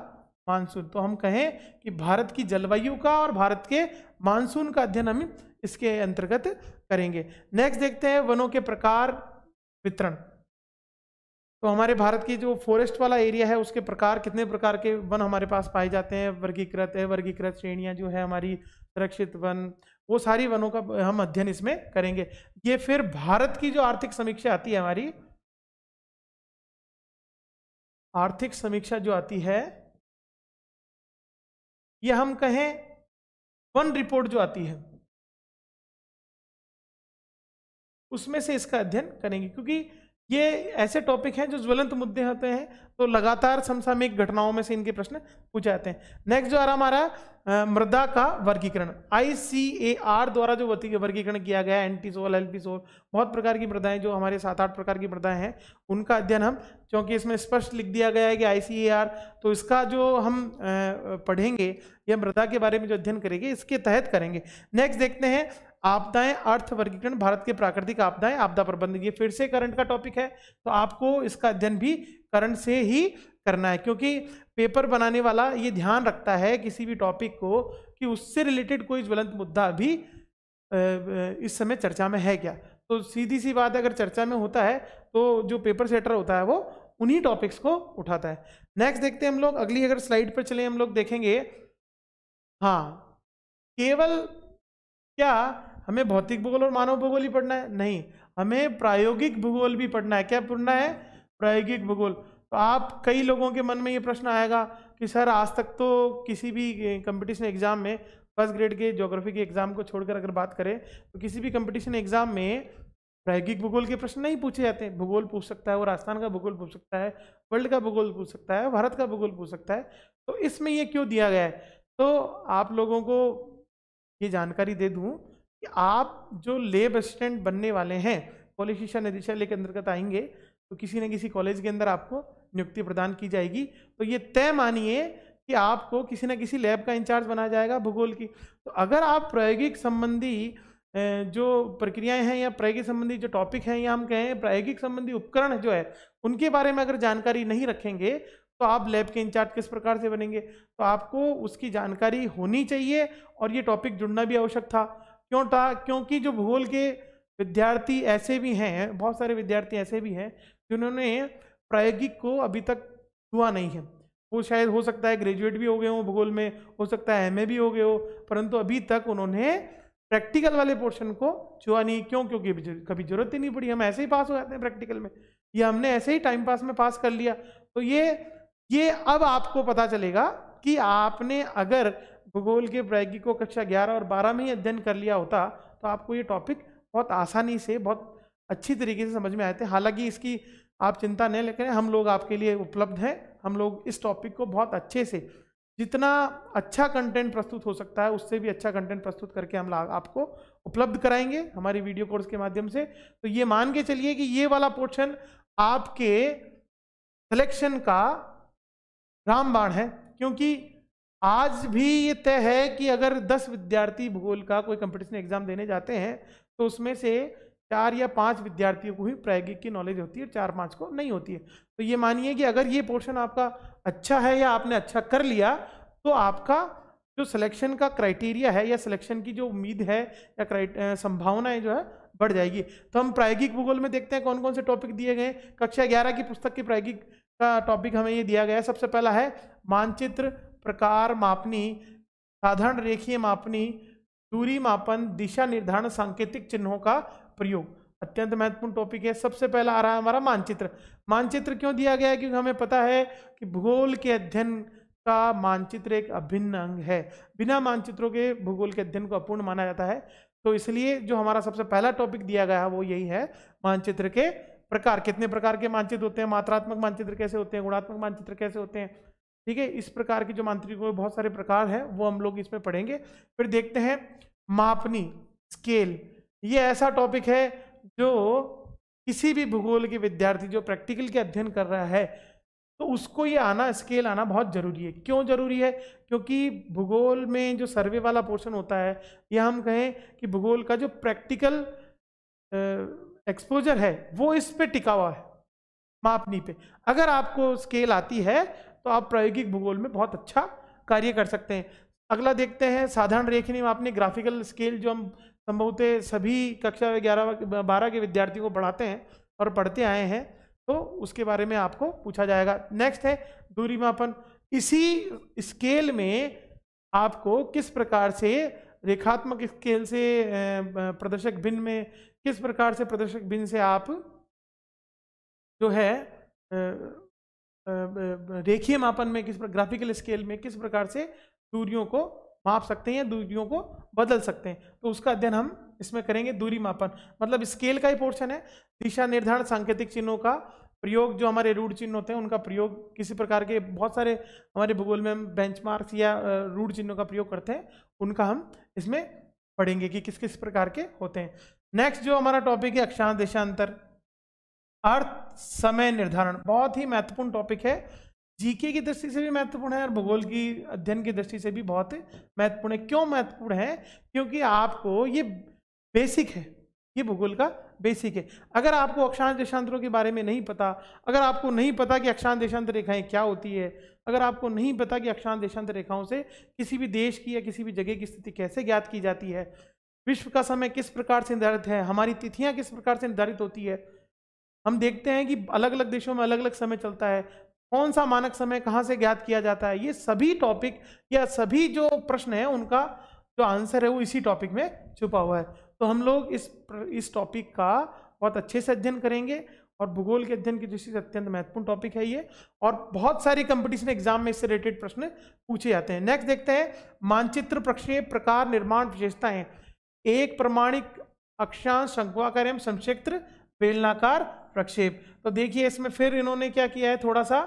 मानसून तो हम कहें कि भारत की जलवायु का और भारत के मानसून का अध्ययन हम इसके अंतर्गत करेंगे नेक्स्ट देखते हैं वनों के प्रकार वितरण तो हमारे भारत की जो फॉरेस्ट वाला एरिया है उसके प्रकार कितने प्रकार के वन हमारे पास पाए जाते हैं वर्गीकृत है वर्गीकृत श्रेणियाँ जो है हमारी सुरक्षित वन वो सारी वनों का हम अध्ययन इसमें करेंगे ये फिर भारत की जो आर्थिक समीक्षा आती है हमारी आर्थिक समीक्षा जो आती है ये हम कहें वन रिपोर्ट जो आती है उसमें से इसका अध्ययन करेंगे क्योंकि ये ऐसे टॉपिक हैं जो ज्वलंत मुद्दे होते हैं तो लगातार समसामयिक घटनाओं में से इनके प्रश्न पूछे जाते हैं नेक्स्ट जो आ रहा हमारा मृदा का वर्गीकरण आई द्वारा जो वर्गीकरण किया गया एंटी सोल एल्पी सोल बहुत प्रकार की मृदाएं जो हमारे सात आठ प्रकार की मृदाएं हैं उनका अध्ययन हम क्योंकि इसमें स्पष्ट लिख दिया गया है कि आई तो इसका जो हम पढ़ेंगे या मृदा के बारे में जो अध्ययन करेंगे इसके तहत करेंगे नेक्स्ट देखते हैं आपदाएं अर्थ वर्गीकरण भारत के प्राकृतिक आपदाएं आपदा प्रबंधन ये फिर से करंट का टॉपिक है तो आपको इसका अध्ययन भी करंट से ही करना है क्योंकि पेपर बनाने वाला ये ध्यान रखता है किसी भी टॉपिक को कि उससे रिलेटेड कोई ज्वलंत मुद्दा अभी इस समय चर्चा में है क्या तो सीधी सी बात अगर चर्चा में होता है तो जो पेपर सेटर होता है वो उन्हीं टॉपिक्स को उठाता है नेक्स्ट देखते हैं हम लोग अगली अगर स्लाइड पर चले हम लोग देखेंगे हाँ केवल क्या हमें भौतिक भूगोल और मानव भूगोल ही पढ़ना है नहीं हमें प्रायोगिक भूगोल भी पढ़ना है क्या पढ़ना है प्रायोगिक भूगोल तो आप कई लोगों के मन में ये प्रश्न आएगा कि सर आज तक तो किसी भी कंपटीशन एग्ज़ाम में फर्स्ट ग्रेड के ज्योग्राफी के एग्ज़ाम को छोड़कर अगर बात करें तो किसी भी कंपटीशन एग्ज़ाम में प्रायोगिक भूगोल के प्रश्न नहीं पूछे जाते भूगोल पूछ सकता है वो राजस्थान का भूगोल पूछ सकता है वर्ल्ड का भूगोल पूछ सकता है भारत का भूगोल पूछ सकता है तो इसमें ये क्यों दिया गया है तो आप लोगों को ये जानकारी दे दूँ कि आप जो लेब असिस्टेंट बनने वाले हैं कॉलेज शिक्षा निदेशालय के अंतर्गत आएंगे तो किसी न किसी कॉलेज के अंदर आपको नियुक्ति प्रदान की जाएगी तो ये तय मानिए कि आपको किसी न किसी लैब का इंचार्ज बनाया जाएगा भूगोल की तो अगर आप प्रायोगिक संबंधी जो प्रक्रियाएं हैं या प्रायोगिक संबंधी जो टॉपिक हैं या हम कहें प्रायोगिक संबंधी उपकरण जो है उनके बारे में अगर जानकारी नहीं रखेंगे तो आप लैब के इंचार्ज किस प्रकार से बनेंगे तो आपको उसकी जानकारी होनी चाहिए और ये टॉपिक जुड़ना भी आवश्यक था क्यों था क्योंकि जो भूगोल के विद्यार्थी ऐसे भी हैं बहुत सारे विद्यार्थी ऐसे भी हैं जिन्होंने प्रायोगिक को अभी तक हुआ नहीं है वो शायद हो सकता है ग्रेजुएट भी हो गए हों भूगोल में हो सकता है एम भी हो गए हो परंतु अभी तक उन्होंने प्रैक्टिकल वाले पोर्शन को छुआ नहीं क्यों क्योंकि कभी ज़रूरत ही नहीं पड़ी हम ऐसे ही पास हो जाते हैं प्रैक्टिकल में या हमने ऐसे ही टाइम पास में पास कर लिया तो ये ये अब आपको पता चलेगा कि आपने अगर भूगोल के प्रायोगिक को कक्षा 11 और 12 में ही अध्ययन कर लिया होता तो आपको ये टॉपिक बहुत आसानी से बहुत अच्छी तरीके से समझ में आए थे हालांकि इसकी आप चिंता नहीं लेकिन हम लोग आपके लिए उपलब्ध हैं हम लोग इस टॉपिक को बहुत अच्छे से जितना अच्छा कंटेंट प्रस्तुत हो सकता है उससे भी अच्छा कंटेंट प्रस्तुत करके हम आपको उपलब्ध कराएंगे हमारी वीडियो कोर्स के माध्यम से तो ये मान के चलिए कि ये वाला पोर्शन आपके सिलेक्शन का रामबाण है क्योंकि आज भी ये तय है कि अगर 10 विद्यार्थी भूगोल का कोई कंपटीशन एग्जाम देने जाते हैं तो उसमें से चार या पांच विद्यार्थियों को ही प्रायोगिक की नॉलेज होती है चार पांच को नहीं होती है तो ये मानिए कि अगर ये पोर्शन आपका अच्छा है या आपने अच्छा कर लिया तो आपका जो सिलेक्शन का क्राइटेरिया है या सिलेक्शन की जो उम्मीद है या संभावनाएं जो है बढ़ जाएगी तो हम प्रायोगिक भूगोल में देखते हैं कौन कौन से टॉपिक दिए गए कक्षा ग्यारह की पुस्तक की प्रायोगिक का टॉपिक हमें ये दिया गया है सबसे पहला है मानचित्र प्रकार मापनी साधारण रेखीय मापनी दूरी मापन दिशा निर्धारण सांकेतिक चिन्हों का प्रयोग अत्यंत महत्वपूर्ण टॉपिक है सबसे पहला आ रहा है हमारा मानचित्र मानचित्र क्यों दिया गया है क्योंकि हमें पता है कि भूगोल के अध्ययन का मानचित्र एक अभिन्न अंग है बिना मानचित्रों के भूगोल के अध्ययन को अपूर्ण माना जाता है तो इसलिए जो हमारा सबसे पहला टॉपिक दिया गया है वो यही है मानचित्र के प्रकार कितने प्रकार के मानचित्र होते हैं मात्रात्मक मानचित्र कैसे होते हैं गुणात्मक मानचित्र कैसे होते हैं ठीक है इस प्रकार के जो मानचित्रों में बहुत सारे प्रकार हैं वो हम लोग इसमें पढ़ेंगे फिर देखते हैं मापनी स्केल ये ऐसा टॉपिक है जो किसी भी भूगोल के विद्यार्थी जो प्रैक्टिकल के अध्ययन कर रहा है तो उसको ये आना स्केल आना बहुत ज़रूरी है क्यों ज़रूरी है क्योंकि भूगोल में जो सर्वे वाला पोर्शन होता है या हम कहें कि भूगोल का जो प्रैक्टिकल एक्सपोजर है वो इस पे टिका हुआ है मापनी पे अगर आपको स्केल आती है तो आप प्रायोगिक भूगोल में बहुत अच्छा कार्य कर सकते हैं अगला देखते हैं साधारण रेखनी मापनी ग्राफिकल स्केल जो हम संभवतः सभी कक्षा ग्यारह बारह के विद्यार्थियों को पढ़ाते हैं और पढ़ते आए हैं तो उसके बारे में आपको पूछा जाएगा नेक्स्ट है दूरी मापन इसी स्केल में आपको किस प्रकार से रेखात्मक स्केल से प्रदर्शक भिन्न में किस प्रकार से प्रदर्शक बिन से आप जो है रेखीय मापन में किस प्रकार ग्राफिकल स्केल में किस प्रकार से दूरियों को माप सकते हैं या दूरियों को बदल सकते हैं तो उसका अध्ययन हम इसमें करेंगे दूरी मापन मतलब स्केल का ही पोर्शन है दिशा निर्धारण सांकेतिक चिन्हों का प्रयोग जो हमारे रूढ़ चिन्ह होते हैं उनका प्रयोग किसी प्रकार के बहुत सारे हमारे भूगोल में हम मार्क्स या रूढ़ चिन्हों का प्रयोग करते हैं उनका हम इसमें पढ़ेंगे कि किस किस प्रकार के होते हैं नेक्स्ट जो हमारा टॉपिक है अक्षांश देशांतर अर्थ समय निर्धारण बहुत ही महत्वपूर्ण टॉपिक है जीके की दृष्टि से भी महत्वपूर्ण है और भूगोल की अध्ययन की दृष्टि से भी बहुत महत्वपूर्ण है क्यों महत्वपूर्ण है क्योंकि आपको ये बेसिक है ये भूगोल का बेसिक है अगर आपको अक्षांश देशांतरों के बारे में नहीं पता अगर आपको नहीं पता कि अक्षांश देशांतर रेखाएं क्या होती है अगर आपको नहीं पता कि अक्षांश देशांतर रेखाओं से किसी भी देश की या किसी भी जगह की स्थिति कैसे ज्ञात की जाती है विश्व का समय किस प्रकार से निर्धारित है हमारी तिथियां किस प्रकार से निर्धारित होती है हम देखते हैं कि अलग अलग देशों में अलग अलग समय चलता है कौन सा मानक समय कहाँ से ज्ञात किया जाता है ये सभी टॉपिक या सभी जो प्रश्न है उनका जो आंसर है वो इसी टॉपिक में छुपा हुआ है तो हम लोग इस इस टॉपिक का बहुत अच्छे से अध्ययन करेंगे और भूगोल के अध्ययन की दृष्टि से अत्यंत महत्वपूर्ण टॉपिक है ये और बहुत सारे कंपटीशन एग्जाम में इससे रिलेटेड प्रश्न पूछे जाते हैं नेक्स्ट देखते हैं मानचित्र प्रक्षेप प्रकार निर्माण विशेषताएं एक प्रमाणिक अक्षांश शंकुआकार एवं संक्षिप्त बेलनाकार प्रक्षेप तो देखिए इसमें फिर इन्होंने क्या किया है थोड़ा सा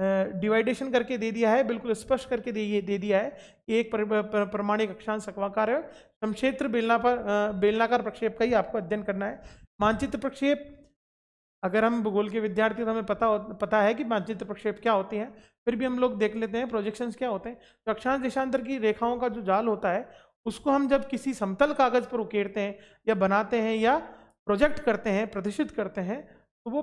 डिवाइडेशन करके दे दिया है बिल्कुल स्पष्ट करके दे दे दिया है कि एक प्रमाणिक अक्षांश शंकुआकार एवं संक्षेत्र बेलना पर बेलनाकार प्रक्षेप का ही आपको अध्ययन करना है मानचित्र प्रक्षेप अगर हम भूगोल के विद्यार्थी तो हमें पता पता है कि मानचित्र प्रक्षेप क्या होते हैं फिर भी हम लोग देख लेते हैं प्रोजेक्शंस क्या होते हैं तो अक्षांश देशांतर की रेखाओं का जो जाल होता है उसको हम जब किसी समतल कागज़ पर उकेरते हैं या बनाते हैं या प्रोजेक्ट करते हैं प्रदर्शित करते हैं तो वो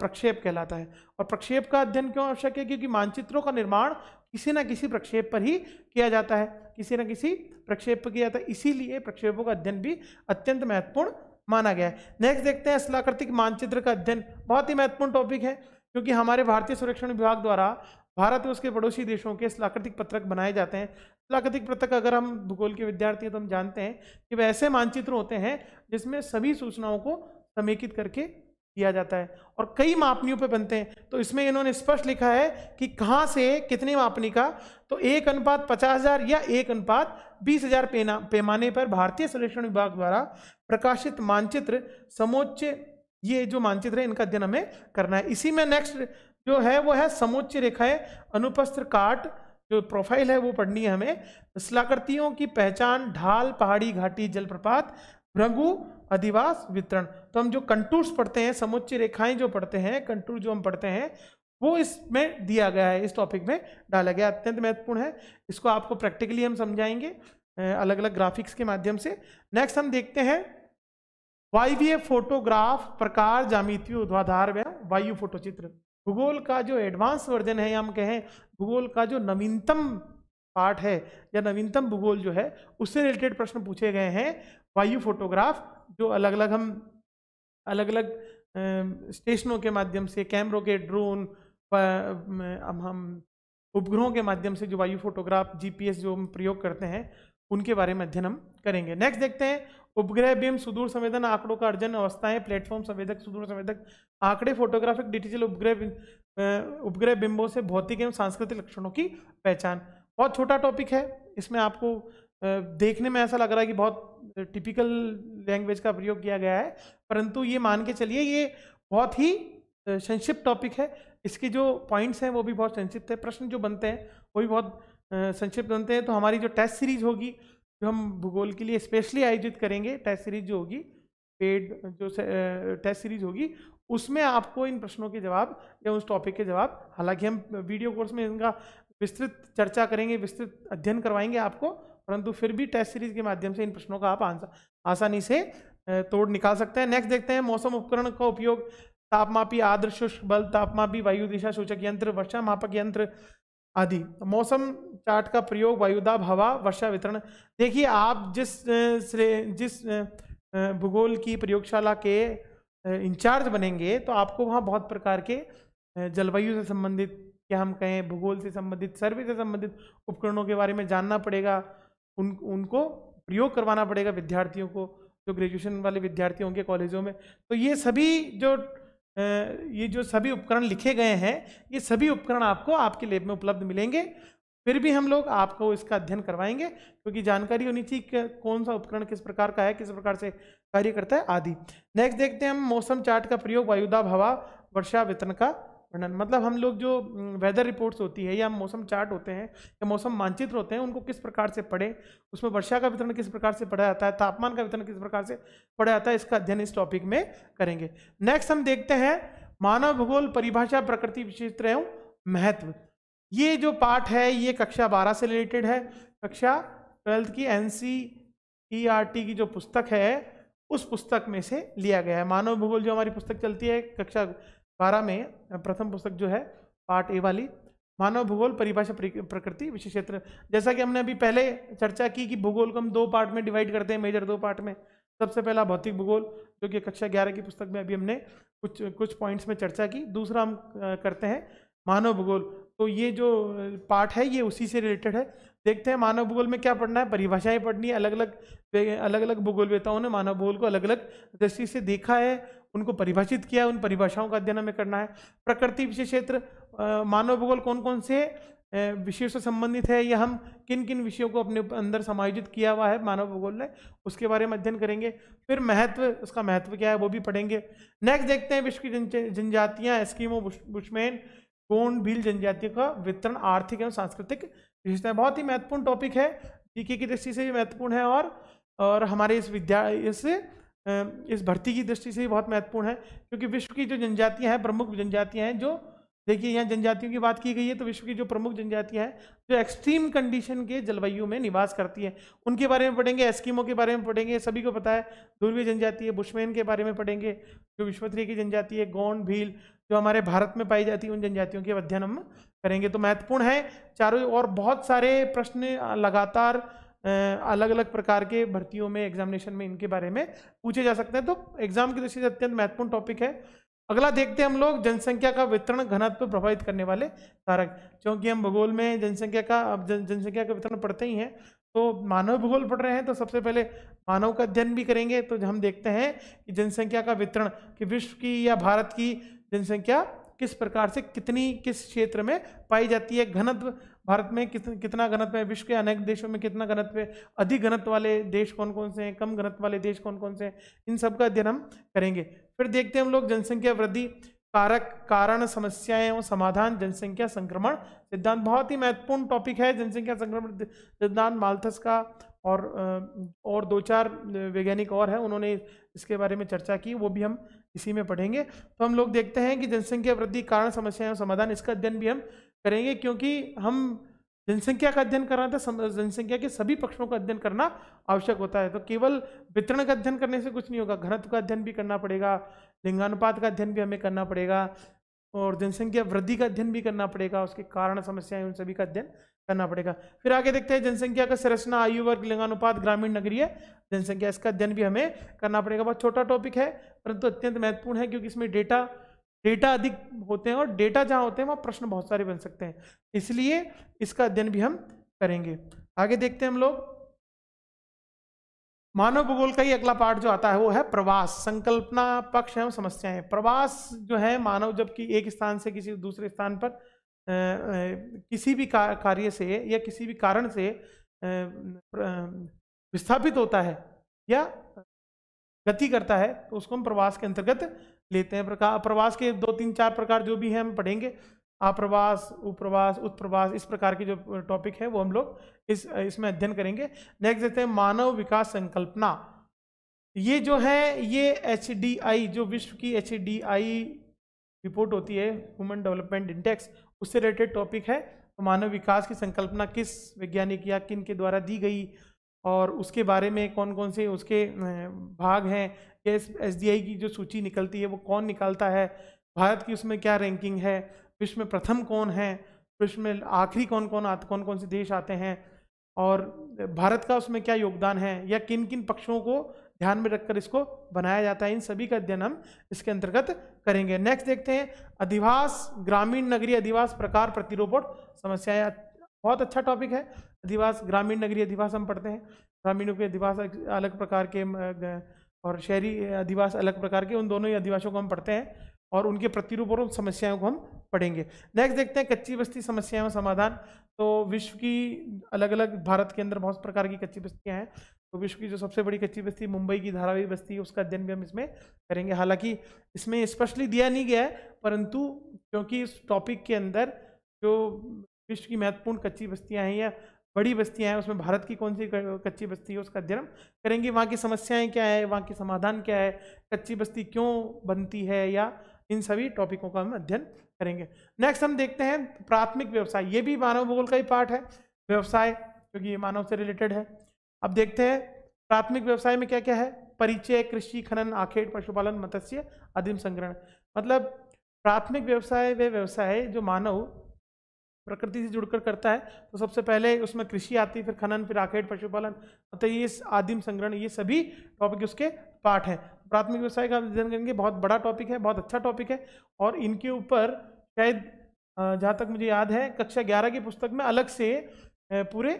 प्रक्षेप कहलाता है और प्रक्षेप का अध्ययन क्यों आवश्यक है क्योंकि मानचित्रों का निर्माण किसी ना किसी प्रक्षेप पर ही किया जाता है किसी ना किसी प्रक्षेप पर किया जाता है इसीलिए प्रक्षेपों का अध्ययन भी अत्यंत महत्वपूर्ण माना गया है नेक्स्ट देखते हैं स्थलाकृतिक मानचित्र का अध्ययन बहुत ही महत्वपूर्ण टॉपिक है क्योंकि हमारे भारतीय संरक्षण विभाग द्वारा भारत और उसके पड़ोसी देशों के स्थलाकृतिक पत्रक बनाए जाते हैं स्थलाकृतिक पृथक अगर हम भूगोल के विद्यार्थी हैं तो हम जानते हैं कि वह ऐसे मानचित्र होते हैं जिसमें सभी सूचनाओं को समेकित करके दिया जाता है और कई मापनियों पर बनते हैं तो इसमें इन्होंने स्पष्ट लिखा है कि कहाँ से कितने मापनी का तो एक अनुपात पचास हजार या एक अनुपात बीस हजार पैमाने पर भारतीय सर्वेक्षण विभाग द्वारा प्रकाशित मानचित्र समोच्च ये जो मानचित्र है इनका अध्ययन हमें करना है इसी में नेक्स्ट जो है वो है समोच्च रेखाएं अनुपस्त्र काट जो प्रोफाइल है वो पढ़नी है हमें सलाकृतियों की पहचान ढाल पहाड़ी घाटी जलप्रपात भृंगु अधिवास वितरण तो हम जो कंटूर्स पढ़ते हैं समुच्च रेखाएं जो पढ़ते हैं कंटूर जो हम पढ़ते हैं वो इसमें दिया गया है इस टॉपिक में डाला गया अत्यंत महत्वपूर्ण है इसको आपको प्रैक्टिकली हम समझाएंगे अलग अलग ग्राफिक्स के माध्यम से नेक्स्ट हम देखते हैं वायवीय फोटोग्राफ प्रकार द्वाधार उद्वाधार वायु फोटोचित्र भूगोल का जो एडवांस वर्जन है या हम कहें भूगोल का जो नवीनतम पार्ट है या नवीनतम भूगोल जो है उससे रिलेटेड प्रश्न पूछे गए हैं वायु फोटोग्राफ जो अलग अलग हम अलग अलग स्टेशनों के माध्यम से कैमरों के ड्रोन अब हम उपग्रहों के माध्यम से जो वायु फोटोग्राफ जीपीएस जो हम प्रयोग करते हैं उनके बारे में अध्ययन हम करेंगे नेक्स्ट देखते हैं उपग्रह बीम सुदूर संवेदन आंकड़ों का अर्जन अवस्थाएं प्लेटफॉर्म संवेदक सुदूर संवेदक आंकड़े फोटोग्राफिक डिजिटल उपग्रह उपग्रह बिंबों से भौतिक एवं सांस्कृतिक लक्षणों की पहचान बहुत छोटा टॉपिक है इसमें आपको देखने में ऐसा लग रहा है कि बहुत टिपिकल लैंग्वेज का प्रयोग किया गया है परंतु ये मान के चलिए ये बहुत ही संक्षिप्त टॉपिक है इसके जो पॉइंट्स हैं वो भी बहुत संक्षिप्त है प्रश्न जो बनते हैं वो भी बहुत संक्षिप्त बनते हैं तो हमारी जो टेस्ट सीरीज होगी जो हम भूगोल के लिए स्पेशली आयोजित करेंगे टेस्ट सीरीज जो होगी पेड जो टेस्ट सीरीज होगी उसमें आपको इन प्रश्नों के जवाब या उस टॉपिक के जवाब हालांकि हम वीडियो कोर्स में इनका विस्तृत चर्चा करेंगे विस्तृत अध्ययन करवाएंगे आपको परंतु फिर भी टेस्ट सीरीज के माध्यम से इन प्रश्नों का आप आंसर आसानी से तोड़ निकाल सकते हैं नेक्स्ट देखते हैं मौसम उपकरण का उपयोग तापमापी आद्र शुष्क बल तापमापी वायु दिशा सूचक यंत्र वर्षा मापक यंत्र आदि तो मौसम चार्ट का प्रयोग वायुदाब हवा वर्षा वितरण देखिए आप जिस जिस भूगोल की प्रयोगशाला के इंचार्ज बनेंगे तो आपको वहाँ बहुत प्रकार के जलवायु से संबंधित क्या हम कहें भूगोल से संबंधित सर्वे से संबंधित उपकरणों के बारे में जानना पड़ेगा उन उनको प्रयोग करवाना पड़ेगा विद्यार्थियों को जो ग्रेजुएशन वाले विद्यार्थी होंगे कॉलेजों में तो ये सभी जो ये जो सभी उपकरण लिखे गए हैं ये सभी उपकरण आपको आपके लेब में उपलब्ध मिलेंगे फिर भी हम लोग आपको इसका अध्ययन करवाएंगे क्योंकि तो जानकारी होनी चाहिए कौन सा उपकरण किस प्रकार का है किस प्रकार से कार्य करता है आदि नेक्स्ट देखते हैं हम मौसम चार्ट का प्रयोग वायुदा हवा वर्षा वितरण का वर्णन मतलब हम लोग जो वेदर रिपोर्ट्स होती है या मौसम चार्ट होते हैं या मौसम मानचित्र होते हैं उनको किस प्रकार से पढ़े उसमें वर्षा का वितरण किस प्रकार से पढ़ा जाता है तापमान का वितरण किस प्रकार से पढ़ा जाता है इसका अध्ययन इस टॉपिक में करेंगे नेक्स्ट हम देखते हैं मानव भूगोल परिभाषा प्रकृति विचित्र एवं महत्व ये जो पाठ है ये कक्षा बारह से रिलेटेड है कक्षा ट्वेल्थ की एन ईआरटी e की जो पुस्तक है उस पुस्तक में से लिया गया है मानव भूगोल जो हमारी पुस्तक चलती है कक्षा बारह में प्रथम पुस्तक जो है पार्ट ए वाली मानव भूगोल परिभाषा प्रकृति विशेष क्षेत्र जैसा कि हमने अभी पहले चर्चा की कि भूगोल को हम दो पार्ट में डिवाइड करते हैं मेजर दो पार्ट में सबसे पहला भौतिक भूगोल जो कि कक्षा ग्यारह की पुस्तक में अभी हमने कुछ कुछ पॉइंट्स में चर्चा की दूसरा हम करते हैं मानव भूगोल तो ये जो पार्ट है ये उसी से रिलेटेड है देखते हैं मानव भूगोल में क्या पढ़ना है परिभाषाएं पढ़नी है अलग अलग अलग अलग भूगोलवेताओं ने मानव भूगोल को अलग अलग दृष्टि से देखा है उनको परिभाषित किया उन परिभाषाओं का अध्ययन हमें करना है प्रकृति विषय क्षेत्र मानव भूगोल कौन कौन से विषयों से संबंधित है या हम किन किन विषयों को अपने अंदर समायोजित किया हुआ है मानव भूगोल ने उसके बारे में अध्ययन करेंगे फिर महत्व उसका महत्व क्या है वो भी पढ़ेंगे नेक्स्ट देखते हैं विश्व की जनजातियाँ एस्कीमो बुशमैन गोंड भील जनजातियों का वितरण आर्थिक एवं सांस्कृतिक विशेषता बहुत ही महत्वपूर्ण टॉपिक है जीके की दृष्टि से भी महत्वपूर्ण है और और हमारे इस विद्या इस इस भर्ती की दृष्टि से ही बहुत महत्वपूर्ण है क्योंकि विश्व की जो जनजातियाँ हैं प्रमुख जनजातियाँ हैं जो देखिए यहाँ जनजातियों की बात की गई है तो विश्व की जो प्रमुख जनजातियाँ हैं जो एक्सट्रीम कंडीशन के जलवायु में निवास करती हैं उनके बारे में पढ़ेंगे एस्कीमो के बारे में पढ़ेंगे सभी को पता है ध्रुवीय जनजाति है बुशमैन के बारे में पढ़ेंगे जो विश्वत्री की जनजाति है गौंड भील जो हमारे भारत में पाई जाती है उन जनजातियों के अध्ययन हम करेंगे तो महत्वपूर्ण है चारों और बहुत सारे प्रश्न लगातार अलग अलग प्रकार के भर्तियों में एग्जामिनेशन में इनके बारे में पूछे जा सकते हैं तो एग्जाम की दृष्टि से अत्यंत महत्वपूर्ण टॉपिक है अगला देखते हैं हम लोग जनसंख्या का वितरण घनत्व प्रभावित करने वाले कारक क्योंकि हम भूगोल में जनसंख्या का अब जन, जनसंख्या का वितरण पढ़ते ही हैं तो मानव भूगोल पढ़ रहे हैं तो सबसे पहले मानव का अध्ययन भी करेंगे तो हम देखते हैं कि जनसंख्या का वितरण कि विश्व की या भारत की जनसंख्या किस प्रकार से कितनी किस क्षेत्र में पाई जाती है घनत्व भारत में कितना घनत्व है विश्व के अनेक देशों में कितना घनत्व है अधिक घनत्व वाले देश कौन कौन से हैं कम घनत्व वाले देश कौन कौन से हैं इन सब का अध्ययन हम करेंगे फिर देखते हैं हम लोग जनसंख्या वृद्धि कारक कारण समस्याएं और समाधान जनसंख्या संक्रमण सिद्धांत बहुत ही महत्वपूर्ण टॉपिक है जनसंख्या संक्रमण सिद्धांत मालथस का और और दो चार वैज्ञानिक और हैं उन्होंने इसके बारे में चर्चा की वो भी हम इसी में पढ़ेंगे तो हम लोग देखते हैं कि जनसंख्या वृद्धि कारण समस्याएं और समाधान इसका अध्ययन भी हम करेंगे क्योंकि हम जनसंख्या का अध्ययन कर रहा था तो जनसंख्या के सभी पक्षों का अध्ययन करना आवश्यक होता है तो केवल वितरण का अध्ययन करने से कुछ नहीं होगा घनत्व का अध्ययन भी करना पड़ेगा लिंगानुपात का अध्ययन भी हमें करना पड़ेगा और जनसंख्या वृद्धि का अध्ययन भी करना पड़ेगा उसके कारण समस्याएं उन सभी का अध्ययन करना पड़ेगा फिर आगे देखते हैं जनसंख्या का संरचना आयु वर्ग लिंगानुपात ग्रामीण नगरीय जनसंख्या इसका अध्ययन भी हमें करना पड़ेगा बहुत छोटा टॉपिक है परंतु अत्यंत महत्वपूर्ण है क्योंकि इसमें डेटा डेटा अधिक होते हैं और डेटा जहाँ होते हैं वहाँ प्रश्न बहुत सारे बन सकते हैं इसलिए इसका अध्ययन भी हम करेंगे आगे देखते हैं हम लोग मानव भूगोल का ही अगला पार्ट जो आता है वो है प्रवास संकल्पना पक्ष एवं समस्याएं प्रवास जो है मानव जबकि एक स्थान से किसी दूसरे स्थान पर आ, किसी भी कार्य से या किसी भी कारण से विस्थापित होता है या गति करता है तो उसको हम प्रवास के अंतर्गत लेते हैं प्रकार प्रवास के दो तीन चार प्रकार जो भी हैं हम पढ़ेंगे आप्रवास उप्रवास उत्प्रवास इस प्रकार के जो टॉपिक है वो हम लोग इस इसमें अध्ययन करेंगे नेक्स्ट देते हैं मानव विकास संकल्पना ये जो है ये एच जो विश्व की एच रिपोर्ट होती है ह्यूमन डेवलपमेंट इंडेक्स उससे रिलेटेड टॉपिक है तो मानव विकास की संकल्पना किस वैज्ञानिक या किन के द्वारा दी गई और उसके बारे में कौन कौन से उसके भाग हैं एस एस की जो सूची निकलती है वो कौन निकालता है भारत की उसमें क्या रैंकिंग है विश्व में प्रथम कौन है विश्व में आखिरी कौन कौन आते कौन कौन से देश आते हैं और भारत का उसमें क्या योगदान है या किन किन पक्षों को ध्यान में रखकर इसको बनाया जाता है इन सभी का अध्ययन हम इसके अंतर्गत करेंगे नेक्स्ट देखते हैं अधिवास ग्रामीण नगरीय अधिवास प्रकार प्रतिरोपण समस्याएं बहुत अच्छा टॉपिक है अधिवास ग्रामीण नगरीय अधिवास हम पढ़ते हैं ग्रामीणों के अधिवास अलग प्रकार के और शहरी अधिवास अलग प्रकार के उन दोनों ही अधिवासों को हम पढ़ते हैं और उनके प्रतिरूप और उन समस्याओं को हम पढ़ेंगे नेक्स्ट देखते हैं कच्ची बस्ती समस्याओं का समाधान तो विश्व की अलग अलग भारत के अंदर बहुत प्रकार की कच्ची बस्तियाँ हैं तो विश्व की जो सबसे बड़ी कच्ची बस्ती मुंबई की धारावी बस्ती है उसका अध्ययन भी हम इसमें करेंगे हालांकि इसमें स्पष्टली दिया नहीं गया है परंतु क्योंकि इस टॉपिक के अंदर जो विश्व की महत्वपूर्ण कच्ची बस्तियाँ हैं या बड़ी बस्तियाँ हैं उसमें भारत की कौन सी कच्ची बस्ती है उसका अध्ययन करेंगे वहाँ की समस्याएं क्या है वहाँ की समाधान क्या है कच्ची बस्ती क्यों बनती है या इन सभी टॉपिकों का हम अध्ययन करेंगे नेक्स्ट हम देखते हैं प्राथमिक व्यवसाय ये भी मानव भूगोल का ही पार्ट है व्यवसाय क्योंकि ये मानव से रिलेटेड है अब देखते हैं प्राथमिक व्यवसाय में क्या क्या है परिचय कृषि खनन आखेट पशुपालन मत्स्य आदिम संग्रहण मतलब प्राथमिक व्यवसाय वे व्यवसाय जो मानव प्रकृति से जुड़कर करता है तो सबसे पहले उसमें कृषि आती है फिर खनन फिर राखेट पशुपालन अतः ये आदिम संग्रहण ये सभी टॉपिक उसके पाठ हैं प्राथमिक व्यवसाय का अध्ययन करेंगे बहुत बड़ा टॉपिक है बहुत अच्छा टॉपिक है और इनके ऊपर शायद जहाँ तक मुझे याद है कक्षा ग्यारह की पुस्तक में अलग से पूरे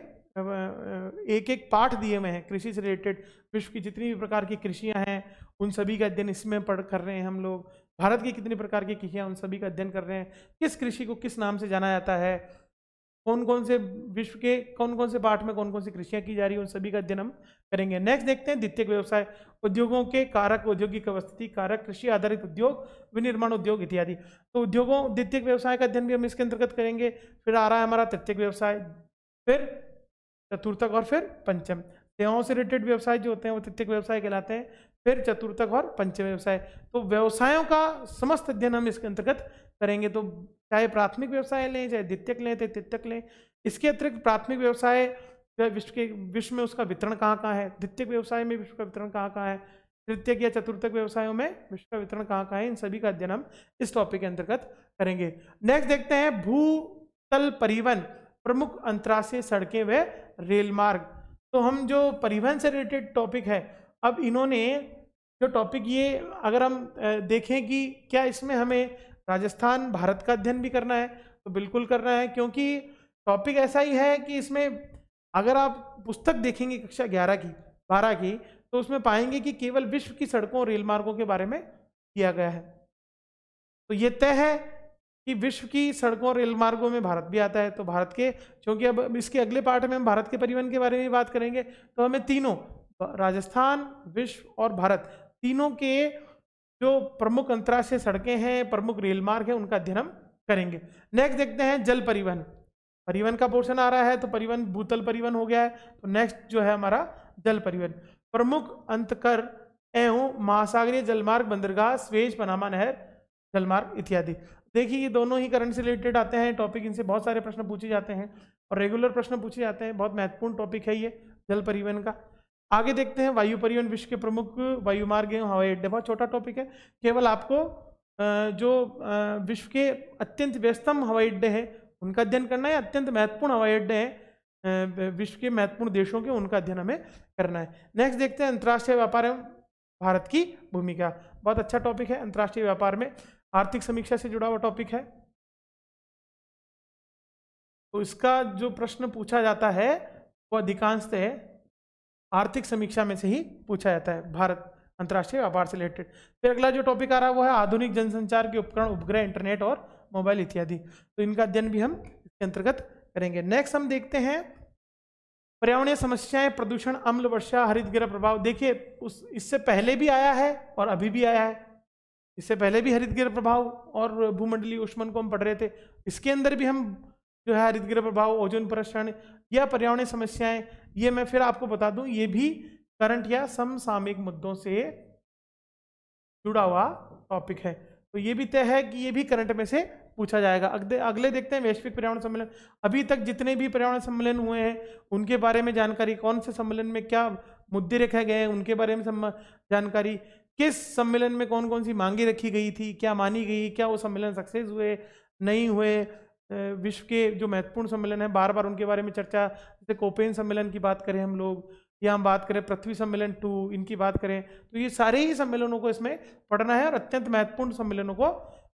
एक एक पाठ दिए हुए हैं कृषि से रिलेटेड विश्व की जितनी भी प्रकार की कृषियाँ हैं उन सभी का अध्ययन इसमें पढ़ कर रहे हैं हम लोग भारत की कितनी प्रकार की कृषि उन सभी का अध्ययन कर रहे हैं किस कृषि को किस नाम से जाना जाता है कौन कौन से विश्व के कौन कौन से पाठ में कौन कौन सी कृषियाँ की जा रही है उन सभी का अध्ययन हम करेंगे नेक्स्ट देखते हैं द्वितीय व्यवसाय उद्योगों के कारक औद्योगिक अवस्थिति कारक कृषि आधारित उद्योग विनिर्माण उद्योग इत्यादि तो उद्योगों द्वितीय व्यवसाय का अध्ययन भी हम इसके अंतर्गत करेंगे फिर आ रहा है हमारा तृतीय व्यवसाय फिर चतुर्थक और फिर पंचम सेवाओं तो से रिलेटेड व्यवसाय जो होते हैं वो तृतीय व्यवसाय कहलाते हैं फिर चतुर्थक और पंचम व्यवसाय तो व्यवसायों का समस्त अध्ययन हम इसके अंतर्गत करेंगे तो चाहे प्राथमिक व्यवसाय लें चाहे द्वितीयक लें चाहे तृतीयक लें इसके अतिरिक्त प्राथमिक व्यवसाय विश्व के विश्व में उसका वितरण कहाँ कहाँ है द्वितीयक व्यवसाय में विश्व का वितरण कहाँ कहाँ है तृतीयक या चतुर्थक व्यवसायों में विश्व का वितरण कहाँ कहाँ है इन सभी का अध्ययन हम इस टॉपिक के अंतर्गत करेंगे नेक्स्ट देखते हैं भूतल परिवहन प्रमुख अंतर्राष्ट्रीय सड़कें व रेलमार्ग तो हम जो परिवहन से रिलेटेड टॉपिक है अब इन्होंने जो टॉपिक ये अगर हम देखें कि क्या इसमें हमें राजस्थान भारत का अध्ययन भी करना है तो बिल्कुल करना है क्योंकि टॉपिक ऐसा ही है कि इसमें अगर आप पुस्तक देखेंगे कक्षा ग्यारह की बारह की तो उसमें पाएंगे कि केवल विश्व की सड़कों और रेल मार्गों के बारे में किया गया है तो ये तय है कि विश्व की सड़कों और रेल मार्गों में भारत भी आता है तो भारत के क्योंकि अब इसके अगले पार्ट में हम भारत के परिवहन के बारे में बात करेंगे तो हमें तीनों राजस्थान विश्व और भारत तीनों के जो प्रमुख अंतर्राष्ट्रीय सड़कें हैं प्रमुख रेल मार्ग हैं उनका अध्ययन हम करेंगे नेक्स्ट देखते हैं जल परिवहन परिवहन का पोर्शन आ रहा है तो परिवहन भूतल परिवहन हो गया है तो नेक्स्ट जो है हमारा जल परिवहन प्रमुख अंतकर एवं महासागरीय जलमार्ग बंदरगाह स्वेज पनामा नहर जलमार्ग इत्यादि देखिए ये दोनों ही करंट से रिलेटेड आते हैं टॉपिक इनसे बहुत सारे प्रश्न पूछे जाते हैं और रेगुलर प्रश्न पूछे जाते हैं बहुत महत्वपूर्ण टॉपिक है ये जल परिवहन का आगे देखते हैं वायु परिवहन विश्व के प्रमुख वायु मार्ग एवं हवाई अड्डे बहुत छोटा टॉपिक है केवल आपको जो विश्व के अत्यंत व्यस्तम हवाई अड्डे हैं उनका अध्ययन करना है अत्यंत महत्वपूर्ण हवाई अड्डे हैं विश्व के महत्वपूर्ण देशों के उनका अध्ययन हमें करना है नेक्स्ट देखते हैं अंतर्राष्ट्रीय व्यापार एवं भारत की भूमिका बहुत अच्छा टॉपिक है अंतर्राष्ट्रीय व्यापार में आर्थिक समीक्षा से जुड़ा हुआ टॉपिक है तो इसका जो प्रश्न पूछा जाता है वो अधिकांशतः आर्थिक समीक्षा में से ही पूछा जाता है भारत अंतर्राष्ट्रीय व्यापार से रिलेटेड फिर अगला जो टॉपिक आ रहा है वो है आधुनिक जनसंचार के उपकरण उपग्रह इंटरनेट और मोबाइल इत्यादि तो इनका अध्ययन भी हम इसके अंतर्गत करेंगे नेक्स्ट हम देखते हैं पर्यावरणीय समस्याएं प्रदूषण अम्ल वर्षा हरित गृह प्रभाव देखिए उस इससे पहले भी आया है और अभी भी आया है इससे पहले भी हरित गृह प्रभाव और भूमंडलीय उष्मन को हम पढ़ रहे थे इसके अंदर भी हम जो है हरित गृह प्रभाव ओजोन प्रसरण या पर्यावरणीय समस्याएं ये मैं फिर आपको बता दूं ये भी करंट या समसामयिक मुद्दों से जुड़ा हुआ टॉपिक है तो ये भी तय है कि ये भी करंट में से पूछा जाएगा अगले अगले देखते हैं वैश्विक पर्यावरण सम्मेलन अभी तक जितने भी पर्यावरण सम्मेलन हुए हैं उनके बारे में जानकारी कौन से सम्मेलन में क्या मुद्दे रखे गए हैं उनके बारे में जानकारी किस सम्मेलन में कौन कौन सी मांगे रखी गई थी क्या मानी गई क्या वो सम्मेलन सक्सेस हुए नहीं हुए विश्व के जो महत्वपूर्ण सम्मेलन है बार बार उनके बारे में चर्चा जैसे कोपेन सम्मेलन की बात करें हम लोग या हम बात करें पृथ्वी सम्मेलन टू इनकी बात करें तो ये सारे ही सम्मेलनों को इसमें पढ़ना है और अत्यंत महत्वपूर्ण सम्मेलनों को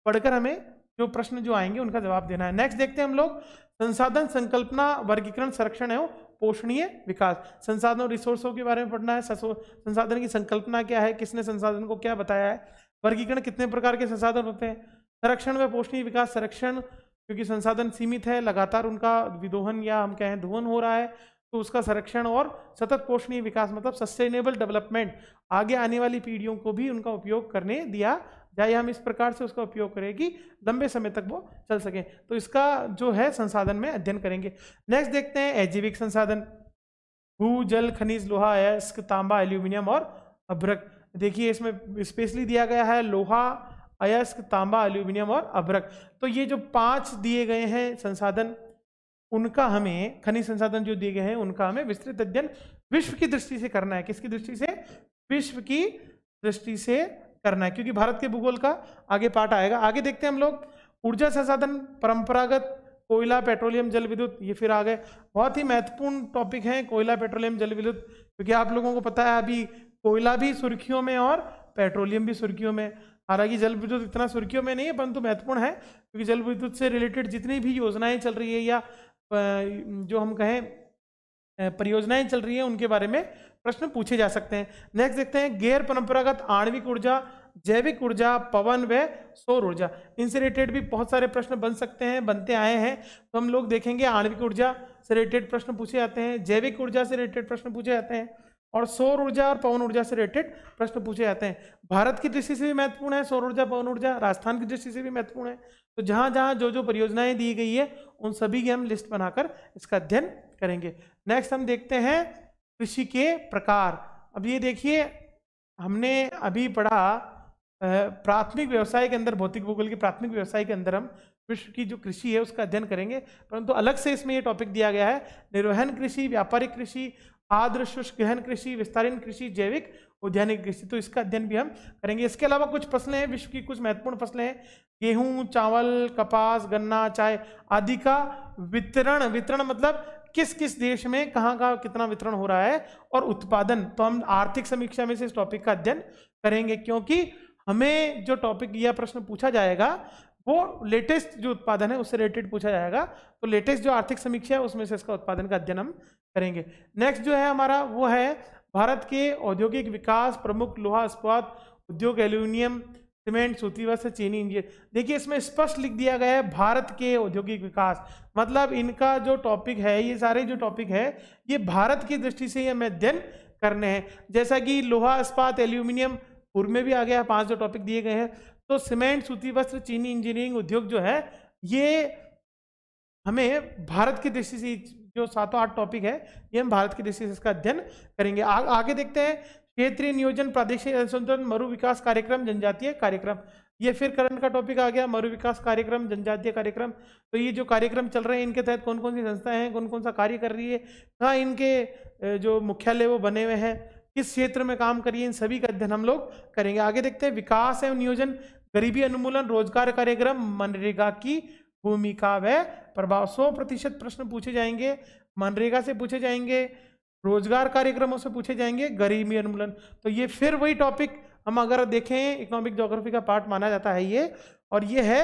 पढ़कर हमें जो प्रश्न जो आएंगे उनका जवाब देना है नेक्स्ट देखते हैं हम लोग संसाधन संकल्पना वर्गीकरण संरक्षण एवं पोषणीय विकास संसाधन और रिसोर्सों के बारे में पढ़ना है संसाधन की संकल्पना क्या है किसने संसाधन को क्या बताया है वर्गीकरण कितने प्रकार के संसाधन होते हैं संरक्षण व पोषणीय विकास संरक्षण क्योंकि संसाधन सीमित है लगातार उनका विदोहन या हम कहें धोहन हो रहा है तो उसका संरक्षण और सतत पोषणीय विकास मतलब सस्टेनेबल डेवलपमेंट आगे आने वाली पीढ़ियों को भी उनका उपयोग करने दिया जाए हम इस प्रकार से उसका उपयोग करें कि लंबे समय तक वो चल सकें तो इसका जो है संसाधन में अध्ययन करेंगे नेक्स्ट देखते हैं एजीविक संसाधन भू जल खनिज लोहा अयस्क तांबा एल्यूमिनियम और अभ्रक देखिए इसमें स्पेशली दिया गया है लोहा अयस्क तांबा एल्यूमिनियम और अभ्रक तो ये जो पांच दिए गए हैं संसाधन उनका हमें खनिज संसाधन जो दिए गए हैं उनका हमें विस्तृत अध्ययन विश्व की दृष्टि से करना है किसकी दृष्टि से विश्व की दृष्टि से करना है क्योंकि भारत के भूगोल का आगे पाठ आएगा आगे देखते हैं हम लोग ऊर्जा संसाधन परंपरागत कोयला पेट्रोलियम जल विद्युत ये फिर आ गए बहुत ही महत्वपूर्ण टॉपिक है कोयला पेट्रोलियम जल विद्युत क्योंकि आप लोगों को पता है अभी कोयला भी सुर्खियों में और पेट्रोलियम भी सुर्खियों में हालांकि जल विद्युत इतना सुर्खियों में नहीं है परंतु महत्वपूर्ण है क्योंकि जल विद्युत से रिलेटेड जितनी भी योजनाएं चल रही है या जो हम कहें परियोजनाएं चल रही हैं उनके बारे में प्रश्न पूछे जा सकते हैं नेक्स्ट देखते हैं गैर परंपरागत आणविक ऊर्जा जैविक ऊर्जा पवन व सौर ऊर्जा इनसे रिलेटेड भी बहुत सारे प्रश्न बन सकते हैं बनते आए हैं तो हम लोग देखेंगे आणविक ऊर्जा से रिलेटेड प्रश्न पूछे जाते हैं जैविक ऊर्जा से रिलेटेड प्रश्न पूछे जाते हैं और सौर ऊर्जा और पवन ऊर्जा से रिलेटेड प्रश्न पूछे जाते हैं भारत की दृष्टि से भी महत्वपूर्ण है सौर ऊर्जा पवन ऊर्जा राजस्थान की दृष्टि से भी महत्वपूर्ण है तो जहाँ जहाँ जो जो परियोजनाएं दी गई है उन सभी की हम लिस्ट बनाकर इसका अध्ययन करेंगे नेक्स्ट हम देखते हैं कृषि के प्रकार अब ये देखिए हमने अभी पढ़ा प्राथमिक व्यवसाय के अंदर भौतिक भूगोल के प्राथमिक व्यवसाय के अंदर हम विश्व की जो कृषि है उसका अध्ययन करेंगे परंतु अलग से इसमें ये टॉपिक दिया गया है निर्वहन कृषि व्यापारिक कृषि आद्र शुष्क गहन कृषि विस्तारीन कृषि जैविक उद्यानिक कृषि तो इसका अध्ययन भी हम करेंगे इसके अलावा कुछ फसलें हैं विश्व की कुछ महत्वपूर्ण फसलें हैं गेहूं चावल कपास गन्ना चाय आदि का वितरण वितरण मतलब किस किस देश में कहाँ का कितना वितरण हो रहा है और उत्पादन तो हम आर्थिक समीक्षा में से इस टॉपिक का अध्ययन करेंगे क्योंकि हमें जो टॉपिक या प्रश्न पूछा जाएगा वो लेटेस्ट जो उत्पादन है उससे रिलेटेड पूछा जाएगा तो लेटेस्ट जो आर्थिक समीक्षा है उसमें से इसका उत्पादन का अध्ययन हम करेंगे नेक्स्ट जो है हमारा वो है भारत के औद्योगिक विकास प्रमुख लोहा इस्पात उद्योग एल्यूमिनियम सीमेंट सूती वस्त्र चीनी इंजीनियर देखिए इसमें स्पष्ट लिख दिया गया है भारत के औद्योगिक विकास मतलब इनका जो टॉपिक है ये सारे जो टॉपिक है ये भारत की दृष्टि से ही हमें अध्ययन करने हैं जैसा कि लोहा इस्पात एल्यूमिनियम पूर्व में भी आ गया है पांच जो टॉपिक दिए गए हैं तो सीमेंट सूती वस्त्र चीनी इंजीनियरिंग उद्योग जो है ये हमें भारत की दृष्टि से जो सातों आठ टॉपिक है ये हम भारत के डिसीज का अध्ययन करेंगे आ, आगे देखते हैं क्षेत्रीय नियोजन प्रादेशिक अनुसंधान मरु विकास कार्यक्रम जनजातीय कार्यक्रम ये फिर करंट का टॉपिक आ गया मरु विकास कार्यक्रम जनजातीय कार्यक्रम तो ये जो कार्यक्रम चल रहे हैं इनके तहत कौन कौन सी संस्थाएं हैं कौन कौन सा कार्य कर रही है कहाँ इनके जो मुख्यालय वो बने हुए हैं किस क्षेत्र में काम करिए इन सभी का अध्ययन हम लोग करेंगे आगे देखते हैं विकास एवं नियोजन गरीबी अनुमूलन रोजगार कार्यक्रम मनरेगा की भूमिका व प्रभाव सौ प्रतिशत प्रश्न पूछे जाएंगे मनरेगा से पूछे जाएंगे रोजगार कार्यक्रमों से पूछे जाएंगे गरीबी उन्मूलन तो ये फिर वही टॉपिक हम अगर देखें इकोनॉमिक जोग्राफी का पार्ट माना जाता है ये और ये है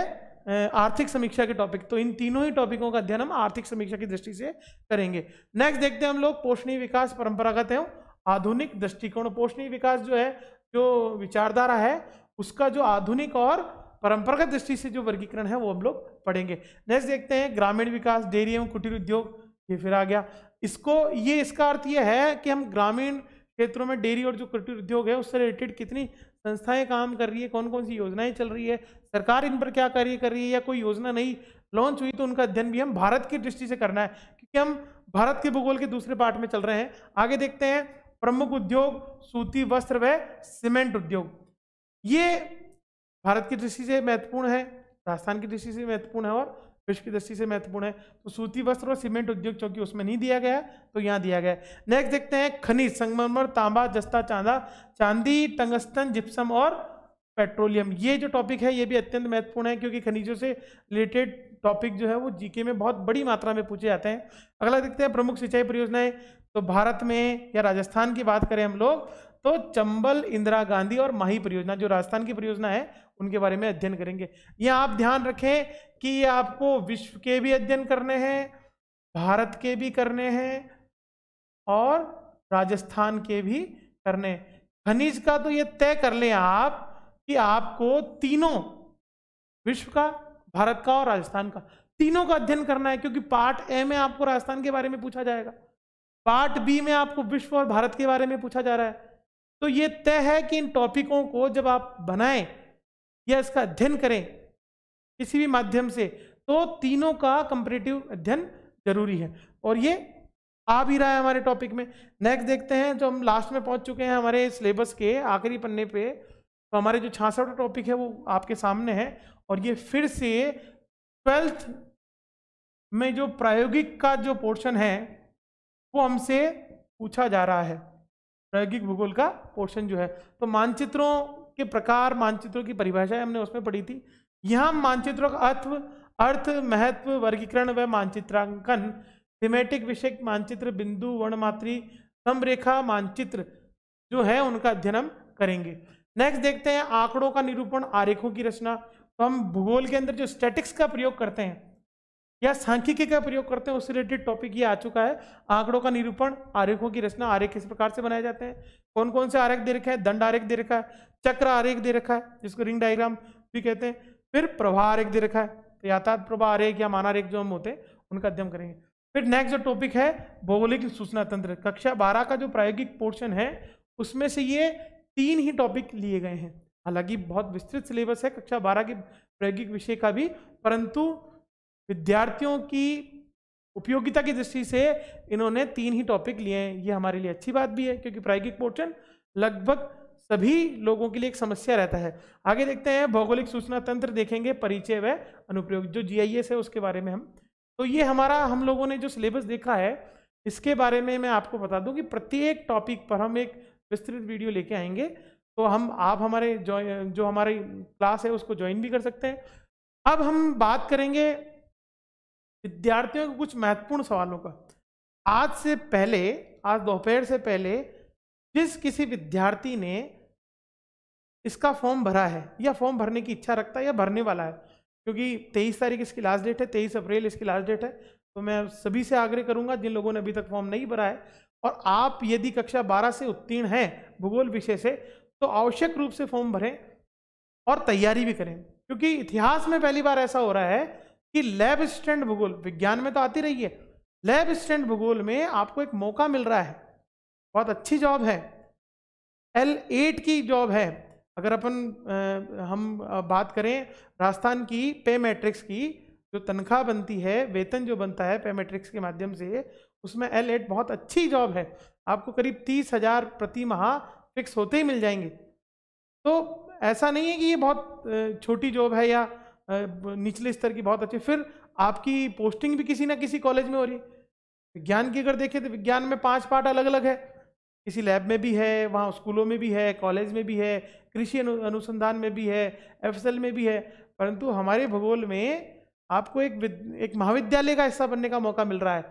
आर्थिक समीक्षा के टॉपिक तो इन तीनों ही टॉपिकों का अध्ययन हम आर्थिक समीक्षा की दृष्टि से करेंगे नेक्स्ट देखते हैं हम लोग पोषणीय विकास परंपरागत एवं आधुनिक दृष्टिकोण पोषणीय विकास जो है जो विचारधारा है उसका जो आधुनिक और परंपरागत दृष्टि से जो वर्गीकरण है वो हम लोग पढ़ेंगे नेक्स्ट देखते हैं ग्रामीण विकास डेयरी एवं कुटीर उद्योग ये फिर आ गया इसको ये इसका अर्थ ये है कि हम ग्रामीण क्षेत्रों में डेयरी और जो कुटीर उद्योग है उससे रिलेटेड कितनी संस्थाएं काम कर रही है कौन कौन सी योजनाएं चल रही है सरकार इन पर क्या कार्य कर रही है या कोई योजना नहीं लॉन्च हुई तो उनका अध्ययन भी हम भारत की दृष्टि से करना है क्योंकि हम भारत के भूगोल के दूसरे पार्ट में चल रहे हैं आगे देखते हैं प्रमुख उद्योग सूती वस्त्र व सीमेंट उद्योग ये भारत की दृष्टि से महत्वपूर्ण है राजस्थान की दृष्टि से महत्वपूर्ण है और विश्व की दृष्टि से महत्वपूर्ण है तो सूती वस्त्र और सीमेंट उद्योग चौकी उसमें नहीं दिया गया तो यहाँ दिया गया नेक्स्ट देखते हैं खनिज संगमरमर तांबा जस्ता चांदा चांदी टंगस्तन जिप्सम और पेट्रोलियम ये जो टॉपिक है ये भी अत्यंत महत्वपूर्ण है क्योंकि खनिजों से रिलेटेड टॉपिक जो है वो जीके में बहुत बड़ी मात्रा में पूछे जाते हैं अगला देखते हैं प्रमुख सिंचाई परियोजनाएं तो भारत में या राजस्थान की बात करें हम लोग तो चंबल इंदिरा गांधी और माही परियोजना जो राजस्थान की परियोजना है उनके बारे में अध्ययन करेंगे ये आप ध्यान रखें कि ये आपको विश्व के भी अध्ययन करने हैं भारत के भी करने हैं और राजस्थान के भी करने खनिज का तो ये तय कर लें आप कि आपको तीनों विश्व का भारत का और राजस्थान का तीनों का अध्ययन करना है क्योंकि पार्ट ए में आपको राजस्थान के बारे में पूछा जाएगा पार्ट बी में आपको विश्व और भारत के बारे में पूछा जा रहा है तो ये तय है कि इन टॉपिकों को जब आप बनाएं या इसका अध्ययन करें किसी भी माध्यम से तो तीनों का कंपरेटिव अध्ययन जरूरी है और ये आ भी रहा है हमारे टॉपिक में नेक्स्ट देखते हैं जो हम लास्ट में पहुंच चुके हैं हमारे सिलेबस के आखिरी पन्ने पे तो हमारे जो छासठ टॉपिक है वो आपके सामने है और ये फिर से ट्वेल्थ में जो प्रायोगिक का जो पोर्शन है वो हमसे पूछा जा रहा है प्रायोगिक भूगोल का पोर्शन जो है तो मानचित्रों के प्रकार मानचित्रों की परिभाषा हमने उसमें पढ़ी थी यहाँ मानचित्रों का अर्थ अर्थ महत्व वर्गीकरण व मानचित्रांकन सिमेटिक विषय मानचित्र बिंदु वर्णमात्री समरेखा मानचित्र जो है उनका अध्ययन हम करेंगे नेक्स्ट देखते हैं आंकड़ों का निरूपण आरेखों की रचना तो हम भूगोल के अंदर जो स्टैटिक्स का प्रयोग करते हैं या सांख्यिकी का प्रयोग करते हैं उससे रिलेटेड टॉपिक ये आ चुका है आंकड़ों का निरूपण आरेखों की रचना आरेख किस प्रकार से बनाए जाते हैं कौन कौन से आरेख दे रखे हैं दंड आरेख दे रखा है चक्र आरेख दे रखा है जिसको रिंग डायग्राम भी कहते हैं फिर प्रवाह आरेख दे रखा है तो यातायात प्रवाह आरेख या मानारेख आरेख जो हम होते हैं उनका अध्ययन करेंगे फिर नेक्स्ट जो टॉपिक है भौगोलिक सूचना तंत्र कक्षा बारह का जो प्रायोगिक पोर्शन है उसमें से ये तीन ही टॉपिक लिए गए हैं हालांकि बहुत विस्तृत सिलेबस है कक्षा बारह के प्रायोगिक विषय का भी परंतु विद्यार्थियों की उपयोगिता की दृष्टि से इन्होंने तीन ही टॉपिक लिए हैं ये हमारे लिए अच्छी बात भी है क्योंकि प्रायोगिक पोर्शन लगभग सभी लोगों के लिए एक समस्या रहता है आगे देखते हैं भौगोलिक सूचना तंत्र देखेंगे परिचय व अनुप्रयोग जो एस है उसके बारे में हम तो ये हमारा हम लोगों ने जो सिलेबस देखा है इसके बारे में मैं आपको बता दूं कि प्रत्येक टॉपिक पर हम एक विस्तृत वीडियो लेके आएंगे तो हम आप हमारे जो हमारी क्लास है उसको ज्वाइन भी कर सकते हैं अब हम बात करेंगे विद्यार्थियों के कुछ महत्वपूर्ण सवालों का आज से पहले आज दोपहर से पहले जिस किसी विद्यार्थी ने इसका फॉर्म भरा है या फॉर्म भरने की इच्छा रखता है या भरने वाला है क्योंकि तेईस तारीख इसकी लास्ट डेट है तेईस अप्रैल इसकी लास्ट डेट है तो मैं सभी से आग्रह करूंगा जिन लोगों ने अभी तक फॉर्म नहीं भरा है और आप यदि कक्षा बारह से उत्तीर्ण हैं भूगोल विषय से तो आवश्यक रूप से फॉर्म भरें और तैयारी भी करें क्योंकि इतिहास में पहली बार ऐसा हो रहा है कि लैब स्टैंड भूगोल विज्ञान में तो आती रही है लैब स्टैंड भूगोल में आपको एक मौका मिल रहा है बहुत अच्छी जॉब है एल एट की जॉब है अगर अपन हम बात करें राजस्थान की पे मैट्रिक्स की जो तनख्वाह बनती है वेतन जो बनता है पे मैट्रिक्स के माध्यम से उसमें एल एट बहुत अच्छी जॉब है आपको करीब तीस हज़ार प्रति माह फिक्स होते ही मिल जाएंगे तो ऐसा नहीं है कि ये बहुत छोटी जॉब है या निचले स्तर की बहुत अच्छी फिर आपकी पोस्टिंग भी किसी ना किसी कॉलेज में हो रही है विज्ञान की अगर देखें तो विज्ञान में पांच पार्ट अलग अलग है किसी लैब में भी है वहाँ स्कूलों में भी है कॉलेज में भी है कृषि अनुसंधान में भी है एफ में भी है परंतु हमारे भूगोल में आपको एक एक महाविद्यालय का हिस्सा बनने का मौका मिल रहा है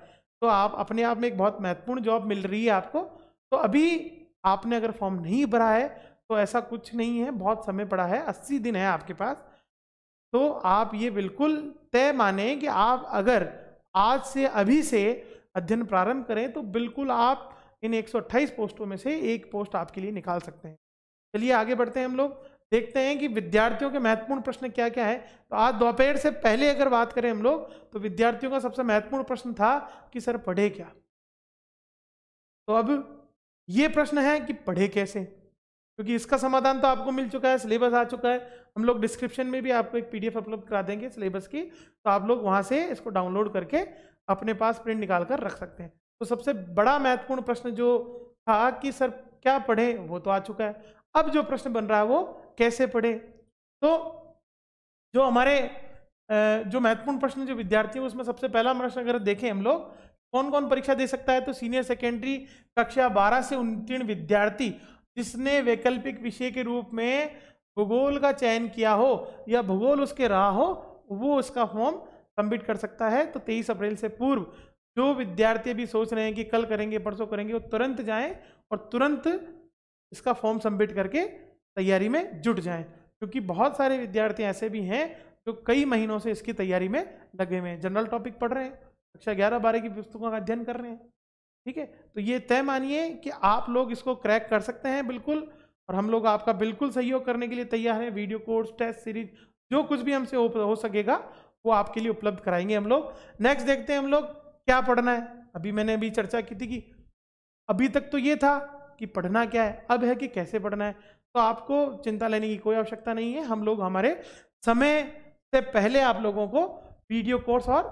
तो आप अपने आप में एक बहुत महत्वपूर्ण जॉब मिल रही है आपको तो अभी आपने अगर फॉर्म नहीं भरा है तो ऐसा कुछ नहीं है बहुत समय पड़ा है अस्सी दिन है आपके पास तो आप ये बिल्कुल तय माने कि आप अगर आज से अभी से अध्ययन प्रारंभ करें तो बिल्कुल आप इन 128 पोस्टों में से एक पोस्ट आपके लिए निकाल सकते हैं चलिए आगे बढ़ते हैं हम लोग देखते हैं कि विद्यार्थियों के महत्वपूर्ण प्रश्न क्या क्या है तो आज दोपहर से पहले अगर बात करें हम लोग तो विद्यार्थियों का सबसे महत्वपूर्ण प्रश्न था कि सर पढ़े क्या तो अब ये प्रश्न है कि पढ़े कैसे क्योंकि इसका समाधान तो आपको मिल चुका है सिलेबस आ चुका है हम लोग डिस्क्रिप्शन में भी आपको एक पीडीएफ अपलोड करा देंगे सिलेबस की तो आप लोग वहाँ से इसको डाउनलोड करके अपने पास प्रिंट निकाल कर रख सकते हैं तो सबसे बड़ा महत्वपूर्ण प्रश्न जो था कि सर क्या पढ़े वो तो आ चुका है अब जो प्रश्न बन रहा है वो कैसे पढ़े तो जो हमारे जो महत्वपूर्ण प्रश्न जो विद्यार्थी हैं उसमें सबसे पहला प्रश्न अगर देखें हम लोग कौन कौन परीक्षा दे सकता है तो सीनियर सेकेंडरी कक्षा 12 से उन्तीर्ण विद्यार्थी जिसने वैकल्पिक विषय के रूप में भूगोल का चयन किया हो या भूगोल उसके रहा हो वो उसका फॉर्म सबमिट कर सकता है तो तेईस अप्रैल से पूर्व जो विद्यार्थी भी सोच रहे हैं कि कल करेंगे परसों करेंगे वो तुरंत जाएं और तुरंत इसका फॉर्म सबमिट करके तैयारी में जुट जाएं क्योंकि बहुत सारे विद्यार्थी ऐसे भी हैं जो कई महीनों से इसकी तैयारी में लगे हुए हैं जनरल टॉपिक पढ़ रहे हैं कक्षा ग्यारह बारह की पुस्तकों का अध्ययन कर रहे हैं ठीक है तो ये तय मानिए कि आप लोग इसको क्रैक कर सकते हैं बिल्कुल और हम लोग आपका बिल्कुल सहयोग करने के लिए तैयार हैं वीडियो कोर्स टेस्ट सीरीज जो कुछ भी हमसे हो सकेगा वो आपके लिए उपलब्ध कराएंगे हम लोग नेक्स्ट देखते हैं हम लोग क्या पढ़ना है अभी मैंने अभी चर्चा की थी कि अभी तक तो ये था कि पढ़ना क्या है अब है कि कैसे पढ़ना है तो आपको चिंता लेने की कोई आवश्यकता नहीं है हम लोग हमारे समय से पहले आप लोगों को वीडियो कोर्स और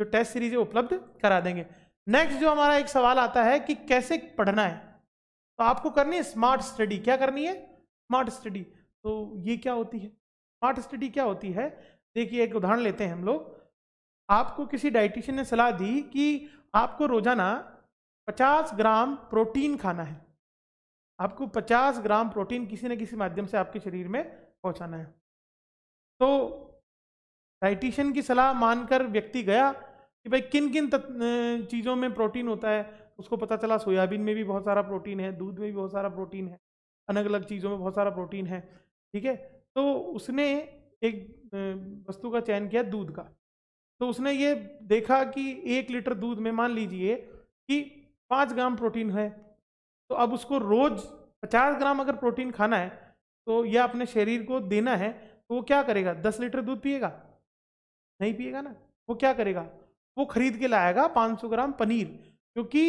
जो टेस्ट सीरीज है उपलब्ध करा देंगे नेक्स्ट जो हमारा एक सवाल आता है कि कैसे पढ़ना है तो आपको करनी है स्मार्ट स्टडी क्या करनी है स्मार्ट स्टडी तो ये क्या होती है स्मार्ट स्टडी क्या होती है देखिए एक उदाहरण लेते हैं हम लोग आपको किसी डाइटिशियन ने सलाह दी कि आपको रोजाना 50 ग्राम प्रोटीन खाना है आपको 50 ग्राम प्रोटीन किसी न किसी माध्यम से आपके शरीर में पहुंचाना है तो डाइटिशियन की सलाह मानकर व्यक्ति गया कि भाई किन किन चीज़ों में प्रोटीन होता है उसको पता चला सोयाबीन में भी बहुत सारा प्रोटीन है दूध में भी बहुत सारा प्रोटीन है अलग अलग चीज़ों में बहुत सारा प्रोटीन है ठीक है तो उसने एक वस्तु का चयन किया दूध का तो उसने ये देखा कि एक लीटर दूध में मान लीजिए कि पाँच ग्राम प्रोटीन है तो अब उसको रोज़ पचास ग्राम अगर प्रोटीन खाना है तो यह अपने शरीर को देना है तो वो क्या करेगा दस लीटर दूध पिएगा नहीं पिएगा ना वो क्या करेगा वो खरीद के लाएगा पाँच सौ ग्राम पनीर क्योंकि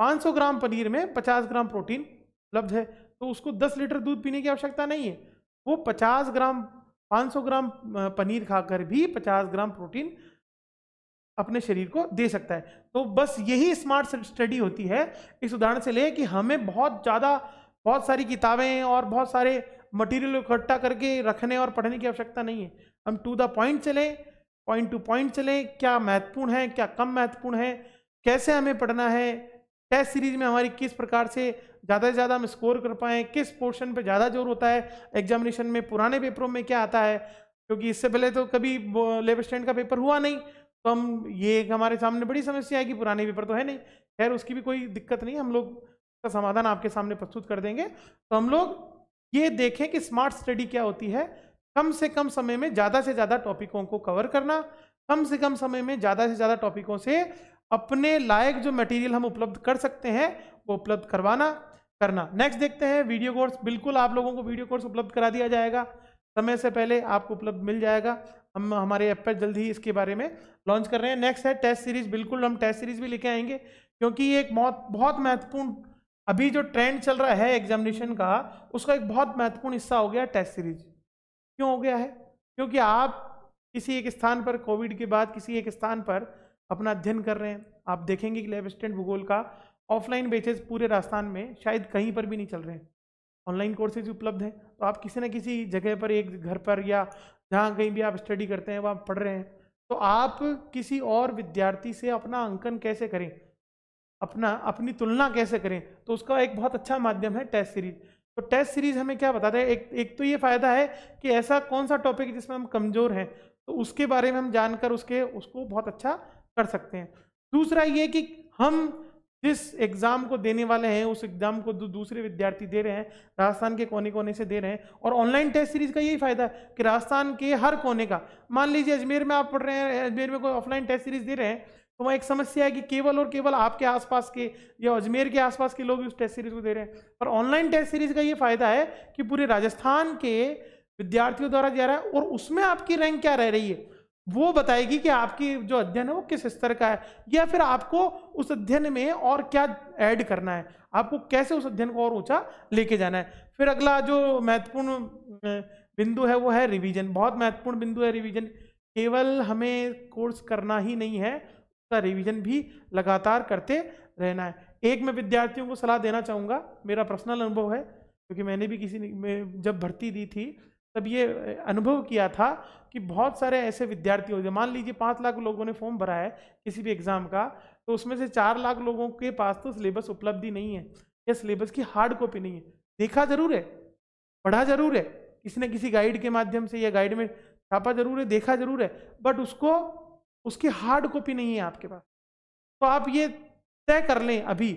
500 ग्राम पनीर में 50 ग्राम प्रोटीन उपलब्ध है तो उसको 10 लीटर दूध पीने की आवश्यकता नहीं है वो 50 ग्राम 500 ग्राम पनीर खाकर भी 50 ग्राम प्रोटीन अपने शरीर को दे सकता है तो बस यही स्मार्ट स्टडी होती है इस उदाहरण से ले कि हमें बहुत ज़्यादा बहुत सारी किताबें और बहुत सारे मटेरियल इकट्ठा करके रखने और पढ़ने की आवश्यकता नहीं है हम टू द पॉइंट चलें पॉइंट टू पॉइंट चलें क्या महत्वपूर्ण है क्या कम महत्वपूर्ण है कैसे हमें पढ़ना है टेस्ट सीरीज में हमारी किस प्रकार से ज़्यादा से ज़्यादा हम स्कोर कर पाएँ किस पोर्शन पे ज़्यादा जोर होता है एग्जामिनेशन में पुराने पेपरों में क्या आता है क्योंकि इससे पहले तो कभी लेबर स्टैंड का पेपर हुआ नहीं तो हम ये एक हमारे सामने बड़ी समस्या है कि पुराने पेपर तो है नहीं खैर उसकी भी कोई दिक्कत नहीं हम लोग का समाधान आपके सामने प्रस्तुत कर देंगे तो हम लोग ये देखें कि स्मार्ट स्टडी क्या होती है कम से कम समय में ज़्यादा से ज़्यादा टॉपिकों को कवर करना कम से कम समय में ज़्यादा से ज़्यादा टॉपिकों से अपने लायक जो मटेरियल हम उपलब्ध कर सकते हैं वो उपलब्ध करवाना करना नेक्स्ट देखते हैं वीडियो कोर्स बिल्कुल आप लोगों को वीडियो कोर्स उपलब्ध करा दिया जाएगा समय से पहले आपको उपलब्ध मिल जाएगा हम हमारे ऐप पर जल्द ही इसके बारे में लॉन्च कर रहे हैं नेक्स्ट है टेस्ट सीरीज बिल्कुल हम टेस्ट सीरीज भी लेके आएंगे क्योंकि ये एक बहुत बहुत महत्वपूर्ण अभी जो ट्रेंड चल रहा है एग्जामिनेशन का उसका एक बहुत महत्वपूर्ण हिस्सा हो गया टेस्ट सीरीज क्यों हो गया है क्योंकि आप किसी एक स्थान पर कोविड के बाद किसी एक स्थान पर अपना अध्ययन कर रहे हैं आप देखेंगे कि लेब असिस्टेंट भूगोल का ऑफलाइन बेचेज पूरे राजस्थान में शायद कहीं पर भी नहीं चल रहे हैं ऑनलाइन कोर्सेज उपलब्ध हैं तो आप किसी न किसी जगह पर एक घर पर या जहाँ कहीं भी आप स्टडी करते हैं वहाँ पढ़ रहे हैं तो आप किसी और विद्यार्थी से अपना अंकन कैसे करें अपना अपनी तुलना कैसे करें तो उसका एक बहुत अच्छा माध्यम है टेस्ट सीरीज तो टेस्ट सीरीज हमें क्या बताता है एक एक तो ये फ़ायदा है कि ऐसा कौन सा टॉपिक जिसमें हम कमज़ोर हैं तो उसके बारे में हम जानकर उसके उसको बहुत अच्छा कर सकते हैं दूसरा ये कि हम जिस एग्ज़ाम को देने वाले हैं उस एग्ज़ाम को दूसरे विद्यार्थी दे रहे हैं राजस्थान के कोने कोने से दे रहे हैं और ऑनलाइन टेस्ट सीरीज़ का यही फ़ायदा है कि राजस्थान के हर कोने का मान लीजिए अजमेर में आप पढ़ रहे हैं अजमेर में कोई ऑफलाइन टेस्ट सीरीज़ दे रहे हैं तो वहाँ एक समस्या है कि केवल और केवल आपके आसपास के या अजमेर के आसपास के लोग उस टेस्ट सीरीज़ को दे रहे हैं पर ऑनलाइन टेस्ट सीरीज़ का ये फ़ायदा है कि पूरे राजस्थान के विद्यार्थियों द्वारा जा रहा है और उसमें आपकी रैंक क्या रह रही है वो बताएगी कि आपकी जो अध्ययन है वो किस स्तर का है या फिर आपको उस अध्ययन में और क्या ऐड करना है आपको कैसे उस अध्ययन को और ऊंचा लेके जाना है फिर अगला जो महत्वपूर्ण बिंदु है वो है रिवीजन बहुत महत्वपूर्ण बिंदु है रिवीजन केवल हमें कोर्स करना ही नहीं है उसका रिवीजन भी लगातार करते रहना है एक मैं विद्यार्थियों को सलाह देना चाहूँगा मेरा पर्सनल अनुभव है क्योंकि मैंने भी किसी ने जब भर्ती दी थी तब ये अनुभव किया था कि बहुत सारे ऐसे विद्यार्थी होते मान लीजिए पाँच लाख लोगों ने फॉर्म भरा है किसी भी एग्ज़ाम का तो उसमें से चार लाख लोगों के पास तो सिलेबस उपलब्धि नहीं है या सिलेबस की हार्ड कॉपी नहीं है देखा ज़रूर है पढ़ा ज़रूर है किसी न किसी गाइड के माध्यम से या गाइड में छापा ज़रूर है देखा ज़रूर है बट उसको उसकी हार्ड कॉपी नहीं है आपके पास तो आप ये तय कर लें अभी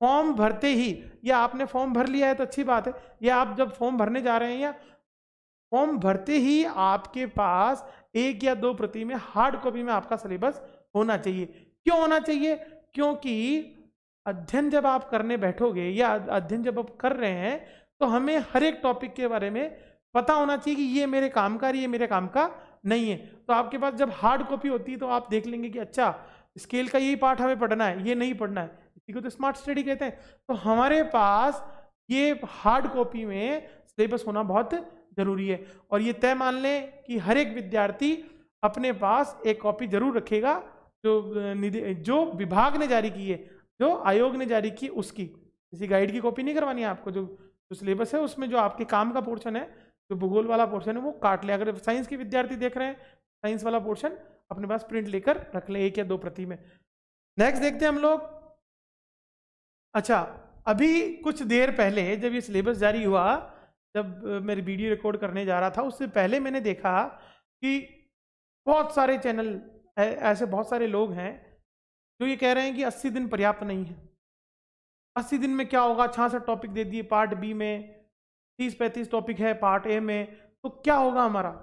फॉर्म भरते ही या आपने फॉर्म भर लिया है तो अच्छी बात है या आप जब फॉर्म भरने जा रहे हैं या फॉर्म भरते ही आपके पास एक या दो प्रति में हार्ड कॉपी में आपका सिलेबस होना चाहिए क्यों होना चाहिए क्योंकि अध्ययन जब आप करने बैठोगे या अध्ययन जब आप कर रहे हैं तो हमें हर एक टॉपिक के बारे में पता होना चाहिए कि ये मेरे काम का ये मेरे काम का नहीं है तो आपके पास जब हार्ड कॉपी होती है तो आप देख लेंगे कि अच्छा स्केल का यही पार्ट हमें पढ़ना है ये नहीं पढ़ना है इसी को तो स्मार्ट स्टडी कहते हैं तो हमारे पास ये हार्ड कॉपी में सिलेबस होना बहुत जरूरी है और ये तय मान लें कि हर एक विद्यार्थी अपने पास एक कॉपी जरूर रखेगा जो निधि जो विभाग ने जारी की है जो आयोग ने जारी की उसकी किसी गाइड की कॉपी नहीं करवानी है आपको जो जो सिलेबस है उसमें जो आपके काम का पोर्शन है जो भूगोल वाला पोर्शन है वो काट ले अगर साइंस के विद्यार्थी देख रहे हैं साइंस वाला पोर्शन अपने पास प्रिंट लेकर रख लें एक या दो प्रति में नेक्स्ट देखते हैं हम लोग अच्छा अभी कुछ देर पहले जब ये सिलेबस जारी हुआ जब मेरी वीडियो रिकॉर्ड करने जा रहा था उससे पहले मैंने देखा कि बहुत सारे चैनल ऐसे बहुत सारे लोग हैं जो ये कह रहे हैं कि 80 दिन पर्याप्त नहीं है 80 दिन में क्या होगा छियासठ टॉपिक दे दिए पार्ट बी में तीस पैंतीस टॉपिक है पार्ट ए में तो क्या होगा हमारा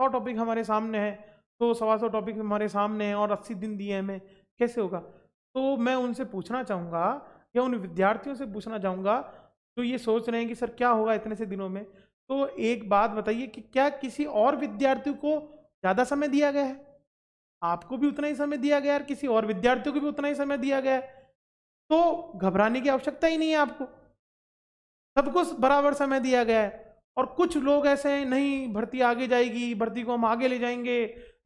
सौ टॉपिक हमारे सामने है तो सवा सौ टॉपिक हमारे सामने हैं और अस्सी दिन दिए हमें कैसे होगा तो मैं उनसे पूछना चाहूँगा या उन विद्यार्थियों से पूछना चाहूँगा जो तो ये सोच रहे हैं कि सर क्या होगा इतने से दिनों में तो एक बात बताइए कि क्या किसी और विद्यार्थी को ज़्यादा समय दिया गया है आपको भी उतना ही समय दिया गया है किसी और विद्यार्थियों को भी उतना ही समय दिया गया है तो घबराने की आवश्यकता ही नहीं है आपको सबको बराबर समय दिया गया है और कुछ लोग ऐसे हैं नहीं भर्ती आगे जाएगी भर्ती को हम आगे ले जाएंगे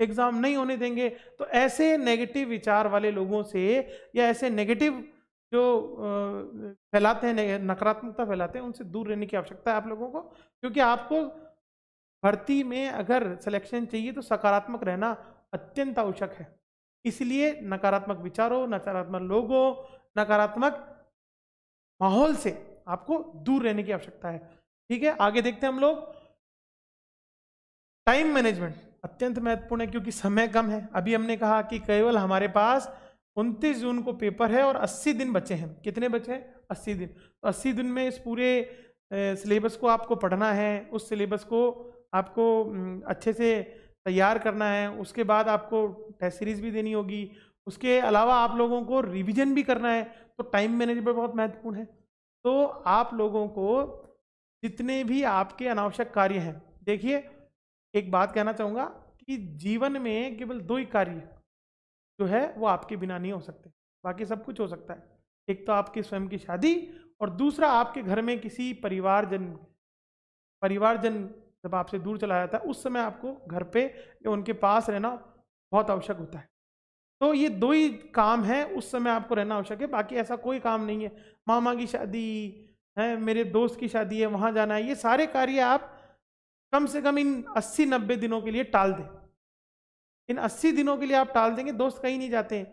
एग्ज़ाम नहीं होने देंगे तो ऐसे नेगेटिव विचार वाले लोगों से या ऐसे नेगेटिव जो फैलाते हैं नकारात्मकता फैलाते हैं उनसे दूर रहने की आवश्यकता है आप लोगों को क्योंकि आपको भर्ती में अगर सिलेक्शन चाहिए तो सकारात्मक रहना अत्यंत आवश्यक है इसलिए नकारात्मक विचारों नकारात्मक लोगों नकारात्मक माहौल से आपको दूर रहने की आवश्यकता है ठीक है आगे देखते हैं हम लोग टाइम मैनेजमेंट अत्यंत महत्वपूर्ण है क्योंकि समय कम है अभी हमने कहा कि केवल हमारे पास उनतीस जून को पेपर है और अस्सी दिन बचे हैं कितने बचे हैं अस्सी दिन तो अस्सी दिन में इस पूरे सिलेबस को आपको पढ़ना है उस सिलेबस को आपको अच्छे से तैयार करना है उसके बाद आपको टेस्ट सीरीज़ भी देनी होगी उसके अलावा आप लोगों को रिवीजन भी करना है तो टाइम मैनेजमेंट बहुत महत्वपूर्ण है तो आप लोगों को जितने भी आपके अनावश्यक कार्य हैं देखिए एक बात कहना चाहूँगा कि जीवन में केवल दो ही कार्य जो है वो आपके बिना नहीं हो सकते बाकी सब कुछ हो सकता है एक तो आपकी स्वयं की शादी और दूसरा आपके घर में किसी परिवारजन परिवारजन जब आपसे दूर चला जाता है उस समय आपको घर पे या उनके पास रहना बहुत आवश्यक होता है तो ये दो ही काम है उस समय आपको रहना आवश्यक है बाकी ऐसा कोई काम नहीं है मामा की शादी है मेरे दोस्त की शादी है वहाँ जाना है ये सारे कार्य आप कम से कम इन अस्सी नब्बे दिनों के लिए टाल दें इन अस्सी दिनों के लिए आप टाल देंगे दोस्त कहीं नहीं जाते हैं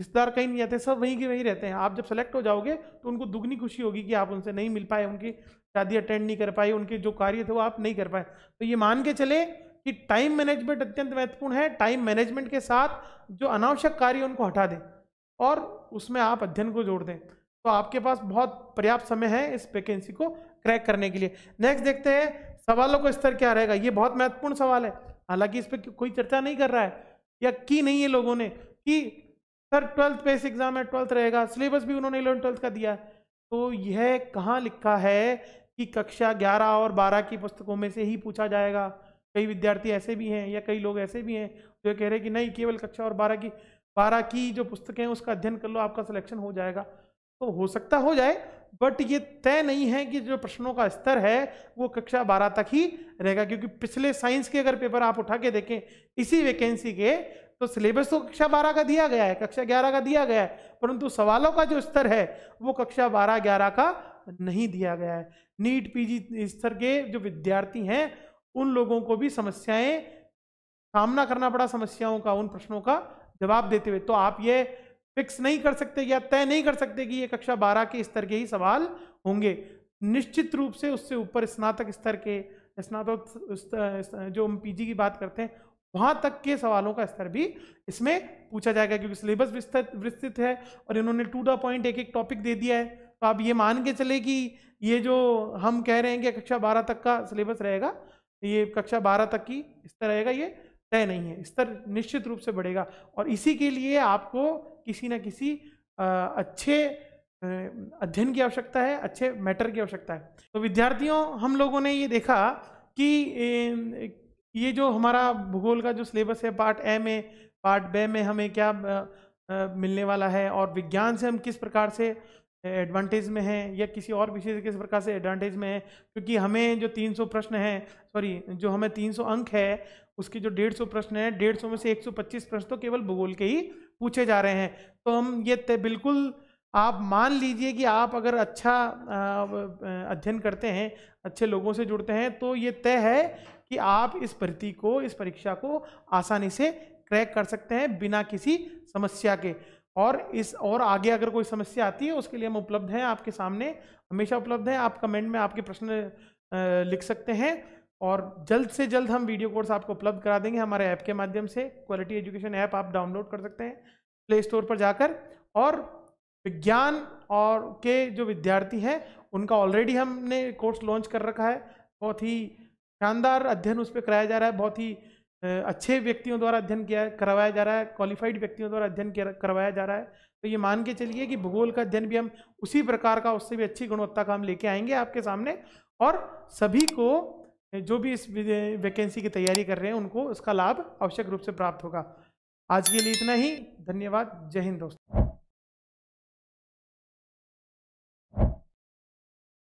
रिश्तेदार कहीं नहीं जाते सब वहीं के वहीं रहते हैं आप जब सेलेक्ट हो जाओगे तो उनको दुगनी खुशी होगी कि आप उनसे नहीं मिल पाए उनकी शादी अटेंड नहीं कर पाए उनके जो कार्य थे वो आप नहीं कर पाए तो ये मान के चले कि टाइम मैनेजमेंट अत्यंत महत्वपूर्ण है टाइम मैनेजमेंट के साथ जो अनावश्यक कार्य उनको हटा दें और उसमें आप अध्ययन को जोड़ दें तो आपके पास बहुत पर्याप्त समय है इस वैकेंसी को क्रैक करने के लिए नेक्स्ट देखते हैं सवालों का स्तर क्या रहेगा ये बहुत महत्वपूर्ण सवाल है हालांकि इस पर कोई चर्चा नहीं कर रहा है या की नहीं है लोगों ने कि सर ट्वेल्थ पेस एग्जाम है ट्वेल्थ रहेगा सिलेबस भी उन्होंने इलेवन ट्वेल्थ का दिया तो यह कहाँ लिखा है कि कक्षा ग्यारह और बारह की पुस्तकों में से ही पूछा जाएगा कई विद्यार्थी ऐसे भी हैं या कई लोग ऐसे भी हैं जो कह रहे हैं कि नहीं केवल कक्षा और बारह की बारह की जो पुस्तकें हैं उसका अध्ययन कर लो आपका सिलेक्शन हो जाएगा तो हो सकता हो जाए बट ये तय नहीं है कि जो प्रश्नों का स्तर है वो कक्षा बारह तक ही रहेगा क्योंकि पिछले साइंस के अगर पेपर आप उठा के देखें इसी वैकेंसी के तो सिलेबस तो कक्षा बारह का दिया गया है कक्षा ग्यारह का दिया गया है परंतु सवालों का जो स्तर है वो कक्षा बारह ग्यारह का नहीं दिया गया है नीट पीजी स्तर के जो विद्यार्थी हैं उन लोगों को भी समस्याएं सामना करना पड़ा समस्याओं का उन प्रश्नों का जवाब देते हुए तो आप ये फिक्स नहीं कर सकते या तय नहीं कर सकते कि ये कक्षा बारह के स्तर के ही सवाल होंगे निश्चित रूप से उससे ऊपर स्नातक स्तर के स्नातक जो हम पीजी की बात करते हैं वहाँ तक के सवालों का स्तर भी इसमें पूछा जाएगा क्योंकि सिलेबस विस्तृत विस्तृत है और इन्होंने टू द पॉइंट एक एक टॉपिक दे दिया है तो आप ये मान के चले कि ये जो हम कह रहे हैं कि कक्षा बारह तक का सिलेबस रहेगा ये कक्षा बारह तक की स्तर रहेगा ये तय नहीं है स्तर निश्चित रूप से बढ़ेगा और इसी के लिए आपको किसी ना किसी अच्छे अध्ययन की आवश्यकता है अच्छे मैटर की आवश्यकता है तो विद्यार्थियों हम लोगों ने ये देखा कि ये जो हमारा भूगोल का जो सिलेबस है पार्ट ए में पार्ट बे में हमें क्या मिलने वाला है और विज्ञान से हम किस प्रकार से एडवांटेज में हैं या किसी और विषय से किस प्रकार से एडवांटेज में है क्योंकि हमें जो 300 प्रश्न हैं सॉरी जो हमें 300 अंक है उसके जो 150 प्रश्न है 150 में से 125 प्रश्न तो केवल भूगोल के ही पूछे जा रहे हैं तो हम ये बिल्कुल आप मान लीजिए कि आप अगर अच्छा अध्ययन करते हैं अच्छे लोगों से जुड़ते हैं तो ये तय है कि आप इस भर्ती को इस परीक्षा को आसानी से क्रैक कर सकते हैं बिना किसी समस्या के और इस और आगे अगर कोई समस्या आती है उसके लिए हम उपलब्ध हैं आपके सामने हमेशा उपलब्ध हैं आप कमेंट में आपके प्रश्न लिख सकते हैं और जल्द से जल्द हम वीडियो कोर्स आपको उपलब्ध करा देंगे हमारे ऐप के माध्यम से क्वालिटी एजुकेशन ऐप आप डाउनलोड कर सकते हैं प्ले स्टोर पर जाकर और विज्ञान और के जो विद्यार्थी हैं उनका ऑलरेडी हमने कोर्स लॉन्च कर रखा है बहुत ही शानदार अध्ययन उस पर कराया जा रहा है बहुत ही अच्छे व्यक्तियों द्वारा अध्ययन किया करवाया जा रहा है क्वालिफाइड व्यक्तियों द्वारा अध्ययन करवाया जा रहा है तो ये मान के चलिए कि भूगोल का अध्ययन भी हम उसी प्रकार का उससे भी अच्छी गुणवत्ता का हम लेके आएंगे आपके सामने और सभी को जो भी इस वैकेंसी की तैयारी कर रहे हैं उनको इसका लाभ आवश्यक रूप से प्राप्त होगा आज के लिए इतना ही धन्यवाद जय हिंद दोस्तों